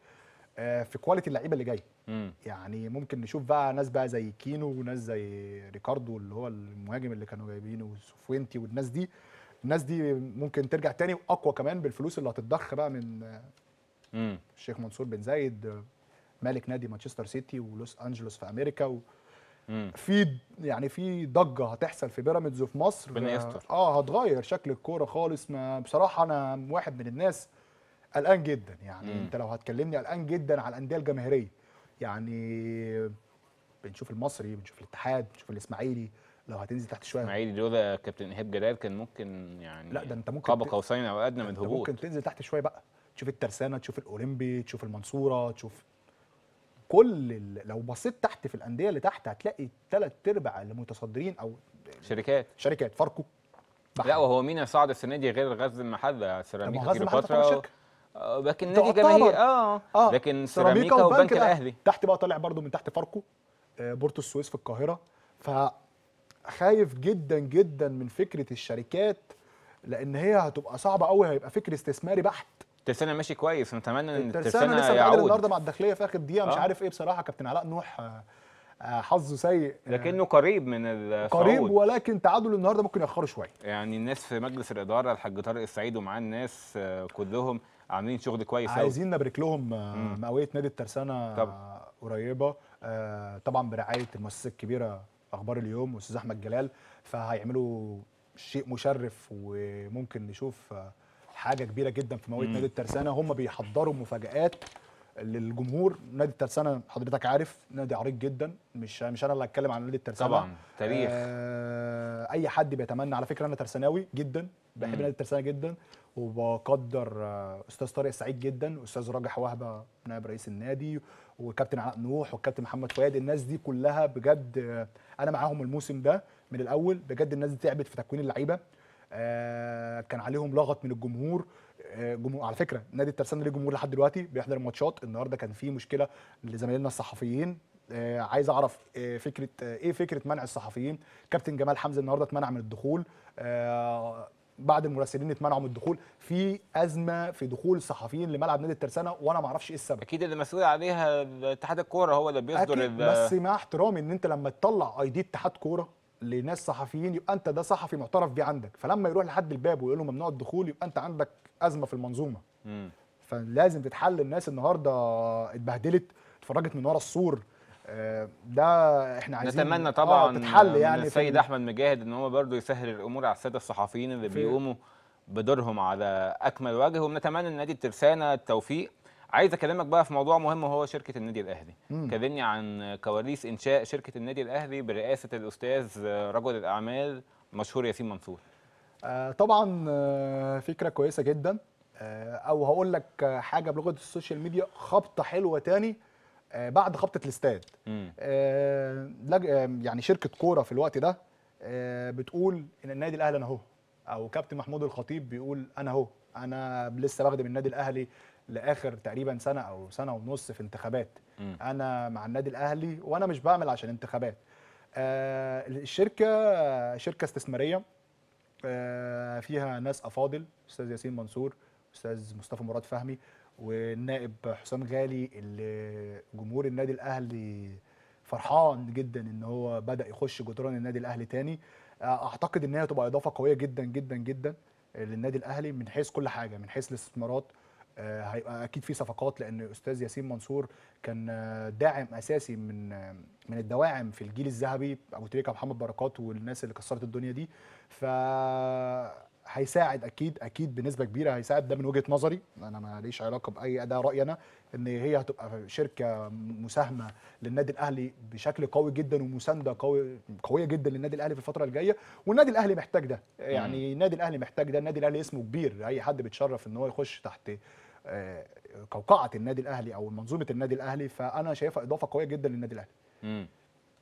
آه في كواليتي اللعيبه اللي جايه يعني ممكن نشوف بقى ناس بقى زي كينو وناس زي ريكاردو اللي هو المهاجم اللي كانوا جايبينه وسوفوينتي والناس دي الناس دي ممكن ترجع تاني واقوى كمان بالفلوس اللي هتتضخ بقى من مم. الشيخ منصور بن زايد مالك نادي مانشستر سيتي ولوس انجلوس في امريكا و... في يعني في ضجه هتحصل في بيراميدز وفي مصر اه هتغير شكل الكوره خالص ما بصراحه انا واحد من الناس قلقان جدا يعني مم. انت لو هتكلمني قلقان جدا على الانديه الجماهيريه يعني بنشوف المصري بنشوف الاتحاد بنشوف الاسماعيلي لو هتنزل تحت شويه اسماعيل لولا كابتن ايهاب جلال كان ممكن يعني لا ده انت ممكن قاب قوسين او ادنى من هبوط ممكن تنزل تحت شويه بقى تشوف الترسانه تشوف الاولمبي تشوف المنصوره تشوف كل لو بصيت تحت في الانديه اللي تحت هتلاقي ثلاث ارباع المتصدرين او شركات شركات فاركو بحر. لا وهو مين صعد السنه دي غير غزل المحله سيراميكا كليوباترا آه، لكن نادي جماهير آه. اه لكن سيراميكا وبنك الاهلي تحت بقى طالع برضو من تحت فاركو آه، بورتو السويس في القاهره ف خايف جدا جدا من فكره الشركات لان هي هتبقى صعبه قوي هيبقى فكر استثماري بحت ترسانة ماشي كويس نتمنى ان ترسانة لسه يعود النهارده مع الداخليه في اخر دقيقه آه. مش عارف ايه بصراحه كابتن علاء نوح آه، آه، حظه سيء لكنه قريب من الصعود قريب ولكن تعادل النهارده ممكن ياخره شويه يعني الناس في مجلس الاداره الحاج طارق السعيد ومعاه الناس آه، كلهم عاملين شغل كويس عايزين نبارك لهم مقاويه نادي الترسانه قريبه طبعا برعايه المؤسسه الكبيره اخبار اليوم والاستاذ احمد جلال فهيعملوا شيء مشرف وممكن نشوف حاجه كبيره جدا في مواليد نادي الترسانه هم بيحضروا مفاجات للجمهور نادي الترسانه حضرتك عارف نادي عريق جدا مش مش انا اللي هتكلم عن نادي الترسانه طبعا تاريخ آه اي حد بيتمنى على فكره انا ترساناوي جدا بحب نادي الترسانه جدا وبقدر آه، استاذ طارق سعيد جدا استاذ راجح وهبه نائب رئيس النادي وكابتن علاء نوح وكابتن محمد فؤاد الناس دي كلها بجد آه، انا معاهم الموسم ده من الاول بجد الناس دي تعبت في تكوين اللعيبه آه، كان عليهم لغط من الجمهور آه، جمهور على فكره نادي الترسانه ليه جمهور لحد دلوقتي بيحضر الماتشات النهارده كان في مشكله لزمايلنا الصحفيين عايز اعرف فكره ايه فكره منع الصحفيين كابتن جمال حمزه النهارده اتمنع من الدخول بعد المراسلين اتمنعوا من الدخول في ازمه في دخول صحفيين لملعب نادي الترسانه وانا ما اعرفش ايه السبب اكيد اللي مسؤول عليها اتحاد الكوره هو اللي بيصدر أكيد بس مع احترامي ان انت لما تطلع اي دي اتحاد كوره لناس صحفيين يبقى انت ده صحفي معترف بيه عندك فلما يروح لحد الباب ويقول له ممنوع الدخول يبقى انت عندك ازمه في المنظومه م. فلازم تتحل الناس النهارده اتبهدلت اتفرجت من ورا السور آه، ده احنا عايزين نتمنى آه، طبعا تتحل يعني السيد احمد مجاهد ان هو برضه يسهل الامور على الساده الصحفيين اللي بيقوموا بدورهم على اكمل وجه وبنتمنى لنادي الترسانه التوفيق عايز اكلمك بقى في موضوع مهم وهو شركه النادي الاهلي كلمني عن كواليس انشاء شركه النادي الاهلي برئاسه الاستاذ رجل الاعمال مشهور ياسين منصور آه طبعا آه، فكره كويسه جدا او هقول لك حاجه بلغه السوشيال ميديا خبطه حلوه تاني آه، بعد خبطه الاستاد آه، آه، يعني شركه كوره في الوقت ده بتقول ان النادي الاهلي انا اهو او كابتن محمود الخطيب بيقول انا اهو انا لسه بخدم النادي الاهلي لاخر تقريبا سنه او سنه ونص في انتخابات م. انا مع النادي الاهلي وانا مش بعمل عشان انتخابات الشركه شركه استثماريه فيها ناس افاضل استاذ ياسين منصور استاذ مصطفى مراد فهمي والنائب حسام غالي اللي جمهور النادي الاهلي فرحان جدا ان هو بدا يخش جدران النادي الاهلي تاني اعتقد ان هي هتبقى اضافه قويه جدا جدا جدا للنادي الاهلي من حيث كل حاجه من حيث الاستثمارات آه، هيبقى اكيد في صفقات لان استاذ ياسين منصور كان آه، داعم اساسي من آه، من الدواعم في الجيل الذهبي ابو تريكه محمد بركات والناس اللي كسرت الدنيا دي ف هيساعد اكيد اكيد بنسبه كبيره هيساعد ده من وجهه نظري انا ما ليش علاقه باي ده رايي انا ان هي هتبقى شركه مساهمه للنادي الاهلي بشكل قوي جدا ومسانده قوي قويه جدا للنادي الاهلي في الفتره الجايه والنادي الاهلي محتاج ده يعني النادي الاهلي محتاج ده النادي الاهلي اسمه كبير اي حد بيتشرف ان هو يخش تحت آه، قوقعه النادي الاهلي او منظومه النادي الاهلي فانا شايفها اضافه قويه جدا للنادي الاهلي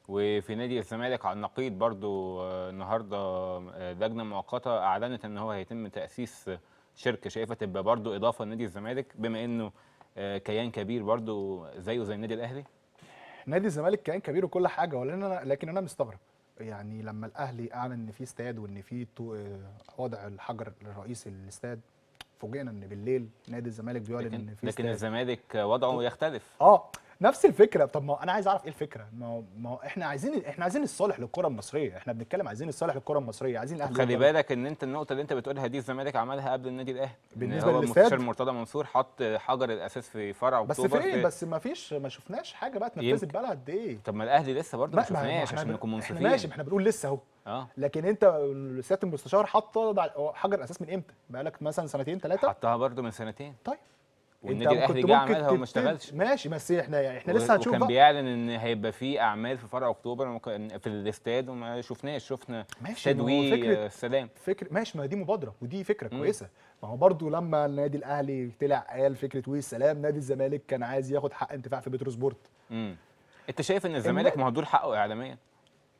وفي نادي الزمالك على النقيض برضو آه، النهارده آه، لجنه مؤقته اعلنت ان هو هيتم تاسيس شركه شايفه تبقى برضو اضافه لنادي الزمالك بما انه آه، كيان كبير برضو زيه زي النادي الاهلي نادي الزمالك كيان كبير وكل حاجه ولكن انا لكن انا مستغرب يعني لما الاهلي اعلن ان في استاد وان في وضع الحجر الرئيسي للاستاد فوجئنا ان بالليل نادي الزمالك بيعلن ان في لكن الزمالك وضعه يختلف اه نفس الفكره طب ما انا عايز اعرف ايه الفكره ما ما احنا عايزين احنا عايزين الصالح للكره المصريه احنا بنتكلم عايزين الصالح للكره المصريه عايزين الاهلي خلي بالك ان انت النقطه اللي انت بتقولها دي الزمالك عملها قبل النادي الاهلي بالنسبه للاستاد مرتضى منصور حط حجر الاساس في فرع بس فين إيه؟ بس ما فيش ما شفناش حاجه بقى تنفذ بقى قد ايه طب ما الاهلي لسه برضه ما شفناش عشان نكون منصفين ماشي احنا بنقول لسه اهو آه. لكن انت سياده المستشار حط حجر الاساس من امتى؟ بقالك مثلا سنتين ثلاثه؟ حطها برضه من سنتين طيب والنادي الاهلي جه عملها وما اشتغلش ماشي بس احنا يعني احنا لسه هنشوف وكان بيعلن ان هيبقى في اعمال في فرع اكتوبر في الاستاد وما شفناش شفنا تدوي السلام آه، فكره ماشي ما دي مبادره ودي فكره مم. كويسه ما هو برضه لما النادي الاهلي طلع قال فكره وي السلام نادي الزمالك كان عايز ياخد حق انتفاع في بتروسبورت امم انت شايف ان الزمالك ما هو حقه اعلاميا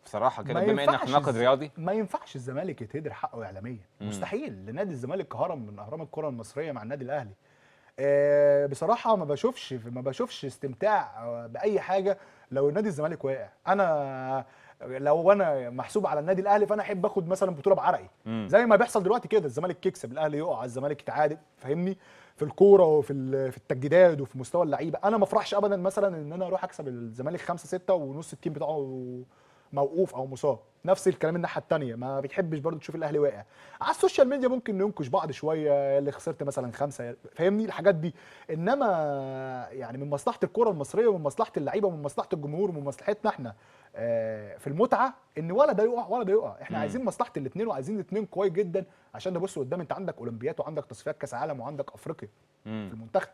بصراحه كده بما انك ناقد رياضي ما ينفعش الزمالك يتهدر حقه اعلاميا مستحيل لنادي الزمالك هرم من اهرام الكره المصريه مع النادي الاهلي آه، بصراحه ما بشوفش ما بشوفش استمتاع باي حاجه لو النادي الزمالك واقع انا لو انا محسوب على النادي الاهلي فانا احب اخد مثلا بطوله بعرقي زي ما بيحصل دلوقتي كده الزمالك يكسب الاهلي يقع الزمالك يتعادل فاهمني في الكوره وفي في التجديدات وفي مستوى اللعيبه انا ما افرحش ابدا مثلا ان انا اروح اكسب الزمالك 5 6 ونص التيم بتاعه موقوف او مصاب نفس الكلام الناحيه الثانيه ما بيحبش برضه تشوف الاهلي واقع على السوشيال ميديا ممكن ننكش بعض شويه اللي خسرت مثلا خمسه فاهمني الحاجات دي انما يعني من مصلحه الكره المصريه ومن مصلحه اللعيبه ومن مصلحه الجمهور ومن مصلحتنا احنا آه، في المتعه ان ولا ده يقع ولا ده يقع احنا م. عايزين مصلحه الاثنين وعايزين الاثنين كويس جدا عشان نبص قدام انت عندك اولمبيات وعندك تصفيات كاس عالم وعندك افريقيا في المنتخب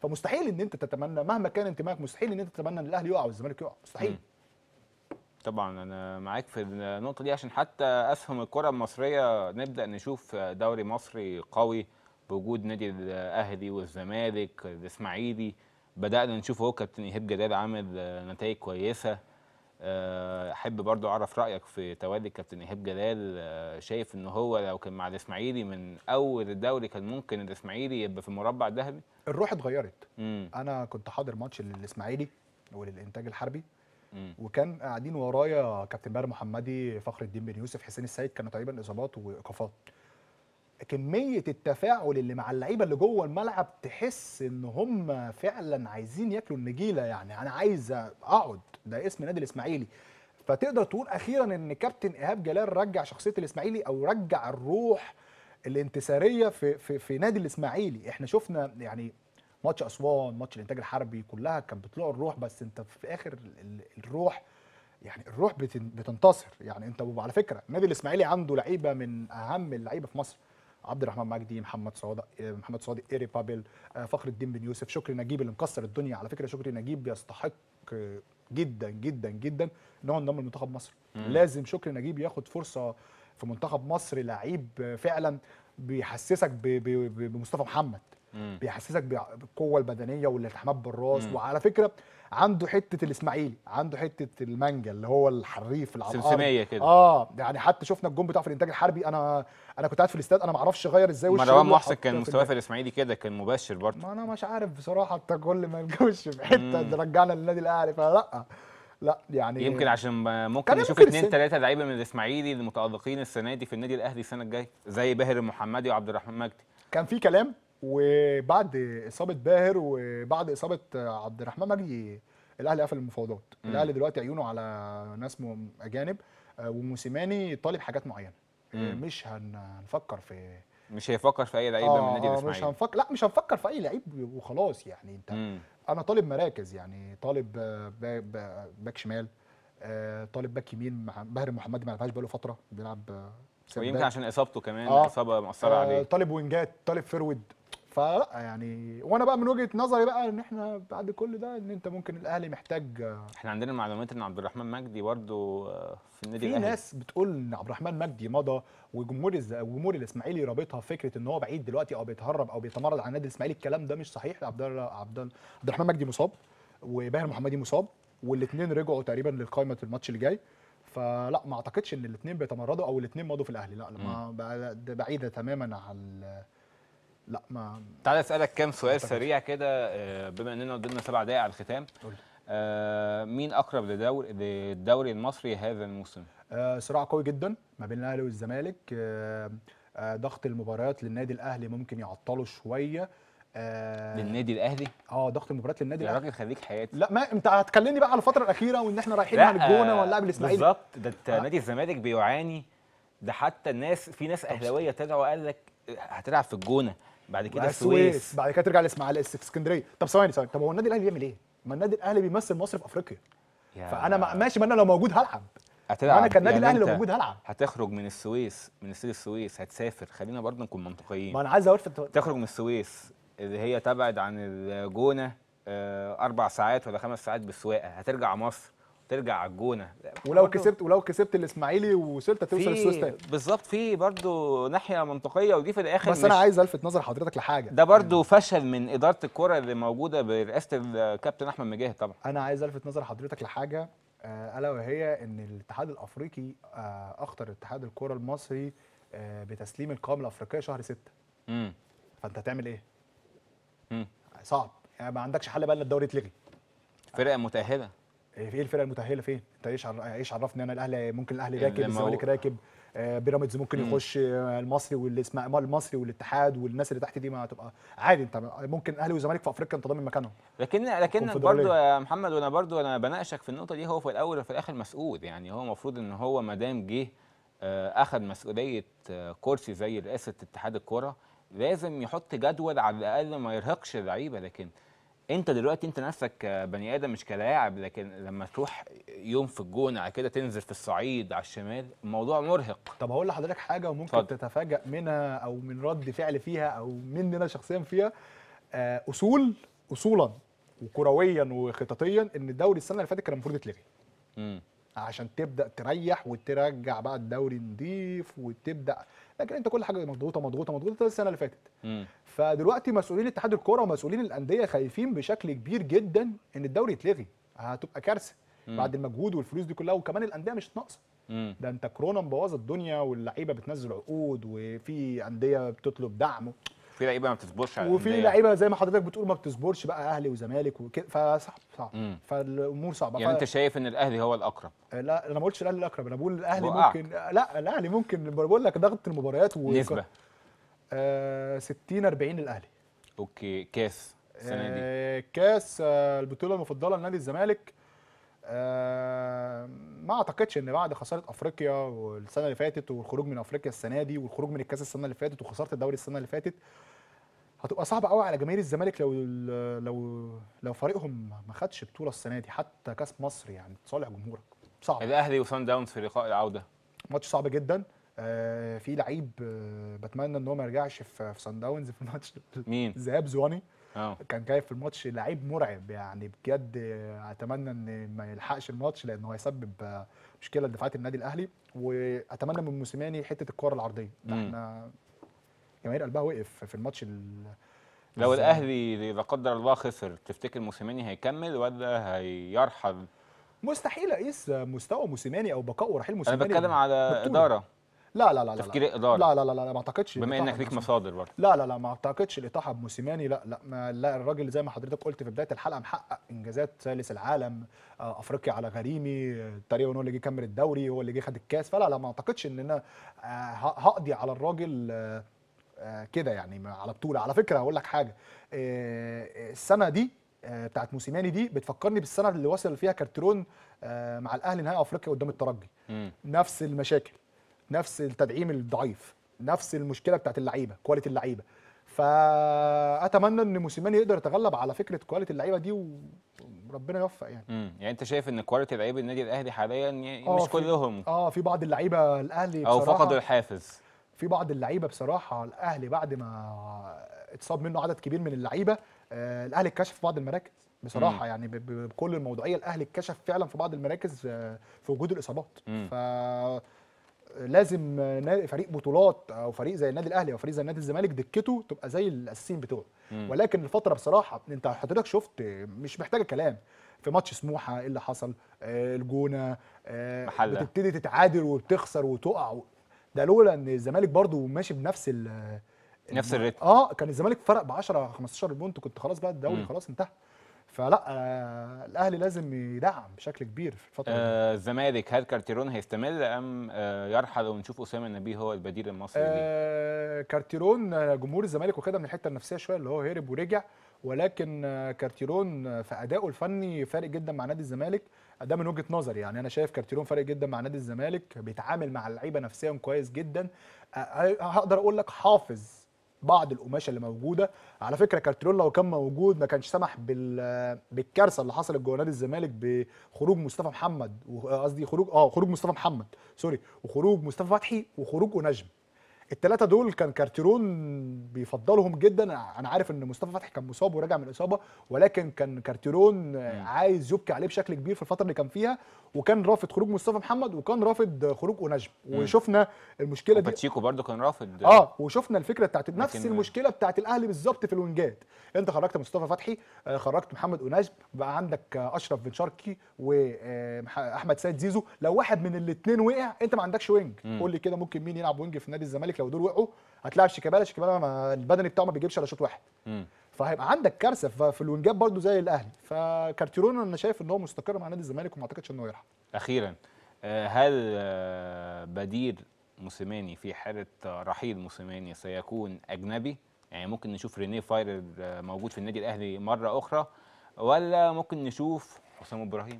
فمستحيل ان انت تتمنى مهما كان انتمائك مستحيل ان انت تتمنى ان الاهلي يقع والزمالك يقع مستحيل م. طبعا انا معاك في النقطه دي عشان حتى افهم الكره المصريه نبدا نشوف دوري مصري قوي بوجود نادي الاهلي والزمالك الاسماعيلي بدانا نشوف اهو كابتن ايهاب جداد عامل نتائج كويسه آه، احب برضو اعرف رايك في تواجد كابتن ايهاب جلال آه، شايف ان هو لو كان مع الاسماعيلي من اول الدوري كان ممكن الاسماعيلي يبقى في المربع الذهبي الروح اتغيرت انا كنت حاضر ماتش للاسماعيلي وللانتاج الحربي وكان قاعدين ورايا كابتن ماهر محمدي فخر الدين بن يوسف حسين السيد كانوا تقريبا اصابات وايقافات كميه التفاعل اللي مع اللعيبه اللي جوه الملعب تحس ان هم فعلا عايزين ياكلوا النجيله يعني انا عايز اقعد ده اسم نادي الاسماعيلي فتقدر تقول اخيرا ان كابتن ايهاب جلال رجع شخصيه الاسماعيلي او رجع الروح الانتصاريه في في, في نادي الاسماعيلي احنا شفنا يعني ماتش اسوان ماتش الانتاج الحربي كلها كانت بتطلع الروح بس انت في اخر الروح يعني الروح بتنتصر يعني انت وعلى فكره النادي الاسماعيلي عنده لعيبه من اهم اللعيبه في مصر عبد الرحمن مجدي محمد صادق آه، محمد صادق ايري بابل آه، فخر الدين بن يوسف شكري نجيب اللي مكسر الدنيا على فكره شكري نجيب يستحق جدا جدا جدا ان هو انضم لمنتخب مصر مم. لازم شكري نجيب ياخد فرصه في منتخب مصر لعيب فعلا بيحسسك بمصطفى محمد بيحسسك بالقوه البدنيه والالتحامات بالراس مم. وعلى فكره عنده حته الاسماعيلي عنده حته المانجا اللي هو الحريف العضلات سمسميه كده اه يعني حتى شفنا الجون بتاعه في الانتاج الحربي انا انا كنت قاعد في الاستاد انا ما اعرفش اغير ازاي وشه مروان محسن كان مستواه في الاسماعيلي كده كان مبشر برضه ما انا مش عارف بصراحه انت كل ما نجوش في حته رجعنا للنادي الاهلي فلا لا يعني يمكن عشان ممكن نشوف اثنين ثلاثه لعيبه من الاسماعيلي المتالقين السنه دي في النادي الاهلي السنه الجايه زي باهر المحمدي وعبد الرحمن مجدي كان في كلام وبعد اصابه باهر وبعد اصابه عبد الرحمن مجدي الاهلي قفل المفاوضات الاهلي دلوقتي عيونه على ناس اجانب آه، وموسيماني طالب حاجات معينه مم. آه، مش هنفكر في مش هيفكر في اي لعيب آه من النادي آه، الاسماعيلي مش هنفكر لا مش هنفكر في اي لعيب وخلاص يعني انت مم. انا طالب مراكز يعني طالب باك شمال طالب باك يمين باهر محمد ما لعبهاش بقاله فتره بيلعب ويمكن عشان اصابته كمان آه. اصابه مأثره آه عليه طالب وينجات طالب فرويد فلا يعني وانا بقى من وجهه نظري بقى ان احنا بعد كل ده ان انت ممكن الاهلي محتاج آه، احنا عندنا معلومات ان عبد الرحمن مجدي برده آه، في النادي الاهلي في ناس بتقول ان عبد الرحمن مجدي مضى وجمهور جمهور الاسماعيلي رابطها فكره ان هو بعيد دلوقتي او بيتهرب او بيتمرد على النادي الاسماعيلي الكلام ده مش صحيح عبد عبد عبد الرحمن مجدي مصاب وباهر محمدي مصاب والاثنين رجعوا تقريبا للقائمه الماتش اللي جاي فلا ما اعتقدش ان الاثنين بيتمردوا او الاثنين مضوا في الاهلي لا ما بعيده تماما عن لا ما تعالى اسالك كام سؤال سريع كده آه، بما اننا قدامنا سبع دقائق على الختام قول آه مين اقرب لدوري للدوري المصري هذا الموسم؟ آه صراع قوي جدا ما بين الاهلي والزمالك آه آه ضغط المباريات للنادي الاهلي ممكن يعطله شويه آه للنادي الاهلي اه ضغط المباريات للنادي الاهلي يا راجل خليك حياتي لا ما انت هتكلمني بقى على الفتره الاخيره وان احنا رايحين على الجونه آه، ولا ونلعب الاسماعيلي بالظبط ده انت آه. نادي الزمالك بيعاني ده حتى الناس في ناس اهلاويه تدعو قال لك هتلعب في الجونه بعد كده السويس بعد كده ترجع الاسماعيلي اسكندريه طب ثواني ثواني طب هو النادي الاهلي بيعمل ايه؟ ما النادي الاهلي بيمثل مصر في افريقيا فانا ما ماشي ما انا لو موجود هلعب هتلعب انا كان النادي يعني الاهلي لو موجود هلعب هتخرج من السويس من استاد السويس هتسافر خلينا برضه نكون منطقيين ما انا عايز اقول تخرج من السويس اللي هي تبعد عن الجونه آه، اربع ساعات ولا خمس ساعات بالسواقه هترجع مصر ترجع على الجونه ولو كسبت ولو كسبت الاسماعيلي وصلت توصل السويس تاني بالظبط في برضه ناحيه منطقيه ودي في الاخر بس انا عايز الفت نظر حضرتك لحاجه ده برضه يعني. فشل من اداره الكره اللي موجوده برئاسه الكابتن احمد مجاهد طبعا انا عايز الفت نظر حضرتك لحاجه آه، الا وهي ان الاتحاد الافريقي آه، اخطر اتحاد الكره المصري آه، بتسليم القائمه الافريقيه شهر 6 امم فانت هتعمل ايه؟ امم صعب يعني ما عندكش حل بقى الا الدوري يتلغي فرقه متاهله إيه،, ايه الفرق المتاهله فين؟ انت ايش ايش عرفني انا الاهلي ممكن الاهلي يعني راكب الزمالك آه، راكب بيراميدز ممكن يخش آه، المصري والاسماعيلي المصري والاتحاد والناس اللي تحت دي ما تبقى عادي انت ممكن الاهلي والزمالك في افريقيا انت ضامن مكانهم لكن لكن برضو يا محمد وانا برضو انا بناقشك في النقطه دي هو في الاول وفي الاخر مسؤول يعني هو المفروض ان هو ما دام جه آه، اخذ مسؤوليه كرسي زي رئاسه اتحاد الكوره لازم يحط جدول على الاقل ما يرهقش اللعيبه لكن انت دلوقتي انت نفسك كبني ادم مش كلاعب لكن لما تروح يوم في الجونه على كده تنزل في الصعيد على الشمال الموضوع مرهق طب هقول لحضرتك حاجه وممكن فضل. تتفاجأ منها او من رد فعل فيها او مننا شخصيا فيها آه، اصول اصولا وكرويا وخططيا ان الدوري السنه اللي فاتت كان المفروض يتلغي عشان تبدا تريح وترجع بقى الدوري نضيف وتبدا لكن انت كل حاجه مضغوطه مضغوطه مضغوطه السنه اللي فاتت مم. فدلوقتي مسؤولين اتحاد الكوره ومسؤولين الانديه خايفين بشكل كبير جدا ان الدوري يتلغي هتبقى كارثه بعد المجهود والفلوس دي كلها وكمان الانديه مش ناقصه ده انت كورونا مبوظه الدنيا واللعيبه بتنزل عقود وفي انديه بتطلب دعم في لعيبه ما بتصبرش على وفي لعيبه زي ما حضرتك بتقول ما بتصبرش بقى اهلي وزمالك وكده فصعب صعب مم. فالامور صعبه يعني ف... انت شايف ان الاهلي هو الاقرب آه، لا انا ما قلتش الاهلي الاقرب انا بقول الاهلي وقعك. ممكن لا الاهلي ممكن بقول لك ضغط المباريات و... نسبه آه 60 40 للاهلي اوكي كاس السنه دي آه كاس آه البطوله المفضله لنادي الزمالك آه، ما اعتقدش ان بعد خساره افريقيا والسنه اللي فاتت والخروج من افريقيا السنه دي والخروج من الكاس السنه اللي فاتت وخساره الدوري السنه اللي فاتت هتبقى صعبه قوي على جماهير الزمالك لو لو لو فريقهم ما خدش بطوله السنه دي حتى كاس مصر يعني تصالح جمهورك صعب الاهلي وسان داونز في لقاء العوده ماتش صعب جدا آه، في لعيب آه، بتمنى ان هو ما يرجعش في, في سان داونز في الماتش مين؟ (laughs) ذهاب زواني أوه. كان جايب في الماتش لعيب مرعب يعني بجد اتمنى ان ما يلحقش الماتش لانه هيسبب مشكله لدفاعات النادي الاهلي واتمنى من موسيماني حته الكره العرضيه احنا جماهير قلبها وقف في الماتش لو الاهلي لا قدر الله خسر تفتكر موسيماني هيكمل ولا هيرحل مستحيل اقيس مستوى موسيماني او بقاء ورحيل موسيماني انا بتكلم على اداره لا لا لا تفكير اداري لا لا لا لا ما اعتقدش بما انك ليك مصادر برضه لا لا لا ما اعتقدش الاطاحه بموسيماني لا لا ما لا الراجل زي ما حضرتك قلت في بدايه الحلقه محقق انجازات ثالث العالم افريقيا على غريمي تقريبا هو اللي جه كمل الدوري هو اللي جه خد الكاس فلا لا ما اعتقدش ان انا هقضي على الراجل كده يعني على بطوله على فكره هقول لك حاجه السنه دي بتاعت موسيماني دي بتفكرني بالسنه اللي وصل فيها كارترون مع الاهلي نهائي افريقيا قدام الترجي نفس المشاكل نفس التدعيم الضعيف نفس المشكله بتاعت اللعيبه كواليتي اللعيبه فاتمنى ان موسيماني يقدر يتغلب على فكره كواليتي اللعيبه دي وربنا يوفق يعني امم يعني انت شايف ان كواليتي لعيبه النادي الاهلي حاليا مش آه، كلهم اه في بعض اللعيبه الاهلي بصراحه او فقدوا الحافز في بعض اللعيبه بصراحه الاهلي بعد ما اتصاب منه عدد كبير من اللعيبه آه الاهلي اتكشف بعض المراكز بصراحه مم. يعني بكل الموضوعيه الاهلي اتكشف فعلا في بعض المراكز آه في وجود الاصابات مم. ف لازم فريق بطولات او فريق زي النادي الاهلي او فريق زي نادي الزمالك دكته تبقى زي الاساسيين بتوعه ولكن الفتره بصراحه انت حضرتك شفت مش محتاجه كلام في ماتش سموحه ايه اللي حصل آه، الجونه آه، محلة. بتبتدي تتعادل وبتخسر وتقع ده لولا ان الزمالك برضو ماشي بنفس نفس الريتم اه كان الزمالك فرق ب 10 15 بونت كنت خلاص بقى الدوري خلاص انتهى فلا آه الاهلي لازم يدعم بشكل كبير في الفتره آه الزمالك هل كارتيرون هيستمر ام آه يرحل ونشوف اسامه النبي هو البديل المصري آه ليه؟ كارتيرون آه، جمهور الزمالك وكده من الحته النفسيه شويه اللي هو هرب ورجع ولكن آه، كارتيرون آه، في ادائه الفني فارق جدا مع نادي الزمالك ده من وجهه نظري يعني انا شايف كارتيرون فارق جدا مع نادي الزمالك بيتعامل مع اللعيبه نفسيا كويس جدا هقدر اقول لك حافظ بعض القماشه اللي موجوده على فكره كارتيرون لو كان موجود ما كانش سمح بال... بالكارثه اللي حصلت جوه نادي الزمالك بخروج مصطفى محمد قصدي خروج اه خروج مصطفى محمد سوري وخروج مصطفى فتحي وخروج ونجم الثلاثه دول كان كارتيرون بيفضلهم جدا انا عارف ان مصطفى فتحي كان مصاب وراجع من الاصابه ولكن كان كارتيرون عايز يبكي عليه بشكل كبير في الفتره اللي كان فيها وكان رافض خروج مصطفى محمد وكان رافض خروج اوناجم وشفنا المشكله دي باتشيكو برده كان رافض اه وشفنا الفكره بتاعت نفس المشكله بتاعت الاهلي بالظبط في الونجات انت خرجت مصطفى فتحي آه، خرجت محمد اوناجم بقى عندك آه، اشرف بن شرقي واحمد آه، سيد زيزو لو واحد من الاثنين وقع انت ما عندكش وينج قول لي كده ممكن مين يلعب وينج في نادي الزمالك ودول وقعوا هتلاعب شيكابالا شيكابالا البدني بتاعه ما بيجيبش الا شوط واحد فهيبقى عندك كارثه في الونجاب برضو زي الاهلي فكارتيرون انا شايف ان هو مستقر مع نادي الزمالك وما اعتقدش انه يرحل اخيرا آه، هل آه، بديل موسيماني في حاله رحيل موسيماني سيكون اجنبي يعني ممكن نشوف رينيه فايرر آه، موجود في النادي الاهلي مره اخرى ولا ممكن نشوف حسام ابراهيم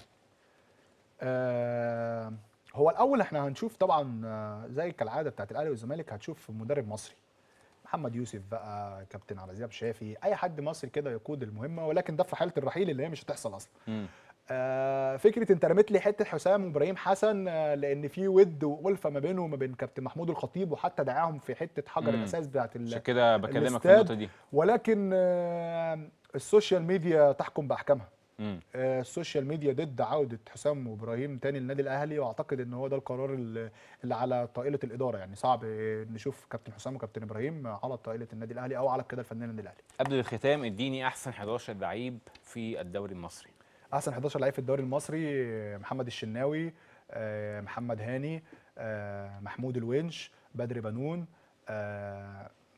آه هو الاول احنا هنشوف طبعا آه، زي كالعاده بتاعت الاهلي والزمالك هتشوف مدرب مصري محمد يوسف بقى كابتن على زياب شافي اي حد مصري كده يقود المهمه ولكن ده في حاله الرحيل اللي هي مش هتحصل اصلا آه فكره انت رميت لي حته حسام وابراهيم حسن آه لان في ود والفه ما بينه وما بين كابتن محمود الخطيب وحتى دعاهم في حته حجر مم. الاساس بتاعت عشان كده بكلمك في النقطه دي ولكن آه السوشيال ميديا تحكم باحكامها آه، السوشيال ميديا ضد عوده حسام وابراهيم تاني للنادي الاهلي واعتقد ان هو ده القرار اللي على طائله الاداره يعني صعب نشوف كابتن حسام وكابتن ابراهيم على طائله النادي الاهلي او على القياده الفنيه للنادي الاهلي قبل الختام اديني احسن 11 لعيب في الدوري المصري احسن 11 لعيب في الدوري المصري محمد الشناوي آه، محمد هاني آه، محمود الونش بدر بنون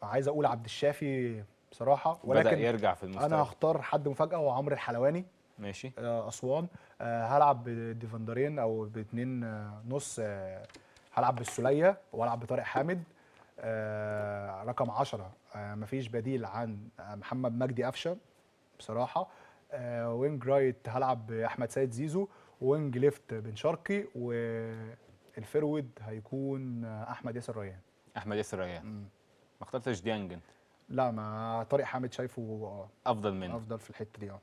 عايز اقول عبد الشافي بصراحه ولكن بدأ يرجع في المستوى انا هختار حد مفاجاه هو عمرو الحلواني ماشي آه، اسوان آه، هلعب بديفندرين او باثنين آه، نص هلعب بالسوليه والعب بطارق حامد رقم 10 مفيش بديل عن محمد مجدي قفشه بصراحه وينج رايت هلعب باحمد سيد زيزو وينج ليفت بن شرقي والفيرود هيكون احمد ياسر ريان احمد ياسر ريان ما اخترتش ديانج انت لا ما طارق حامد شايفه افضل منه افضل في الحته دي اه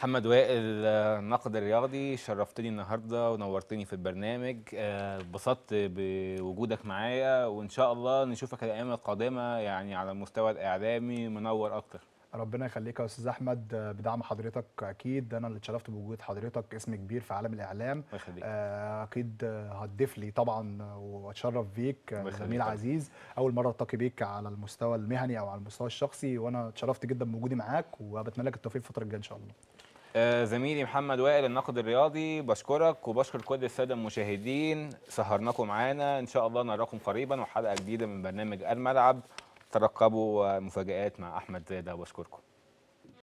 محمد وائل الناقد آه، الرياضي شرفتني النهارده ونورتني في البرنامج آه، اتبسطت بوجودك معايا وان شاء الله نشوفك الايام القادمه يعني على المستوى الاعلامي منور اكتر ربنا يخليك يا استاذ احمد آه، بدعم حضرتك اكيد انا اللي اتشرفت بوجود حضرتك اسم كبير في عالم الاعلام اكيد هتضيف لي طبعا واتشرف بيك زميل عزيز اول مره التقي بيك على المستوى المهني او على المستوى الشخصي وانا اتشرفت جدا بوجودي معاك وبتمنى لك التوفيق الفتره الجايه ان شاء الله آه زميلي محمد وائل الناقد الرياضي بشكرك وبشكر كل الساده المشاهدين سهرناكم معانا ان شاء الله نراكم قريبا وحلقه جديده من برنامج الملعب ترقبوا مفاجآت مع احمد زاده وبشكركم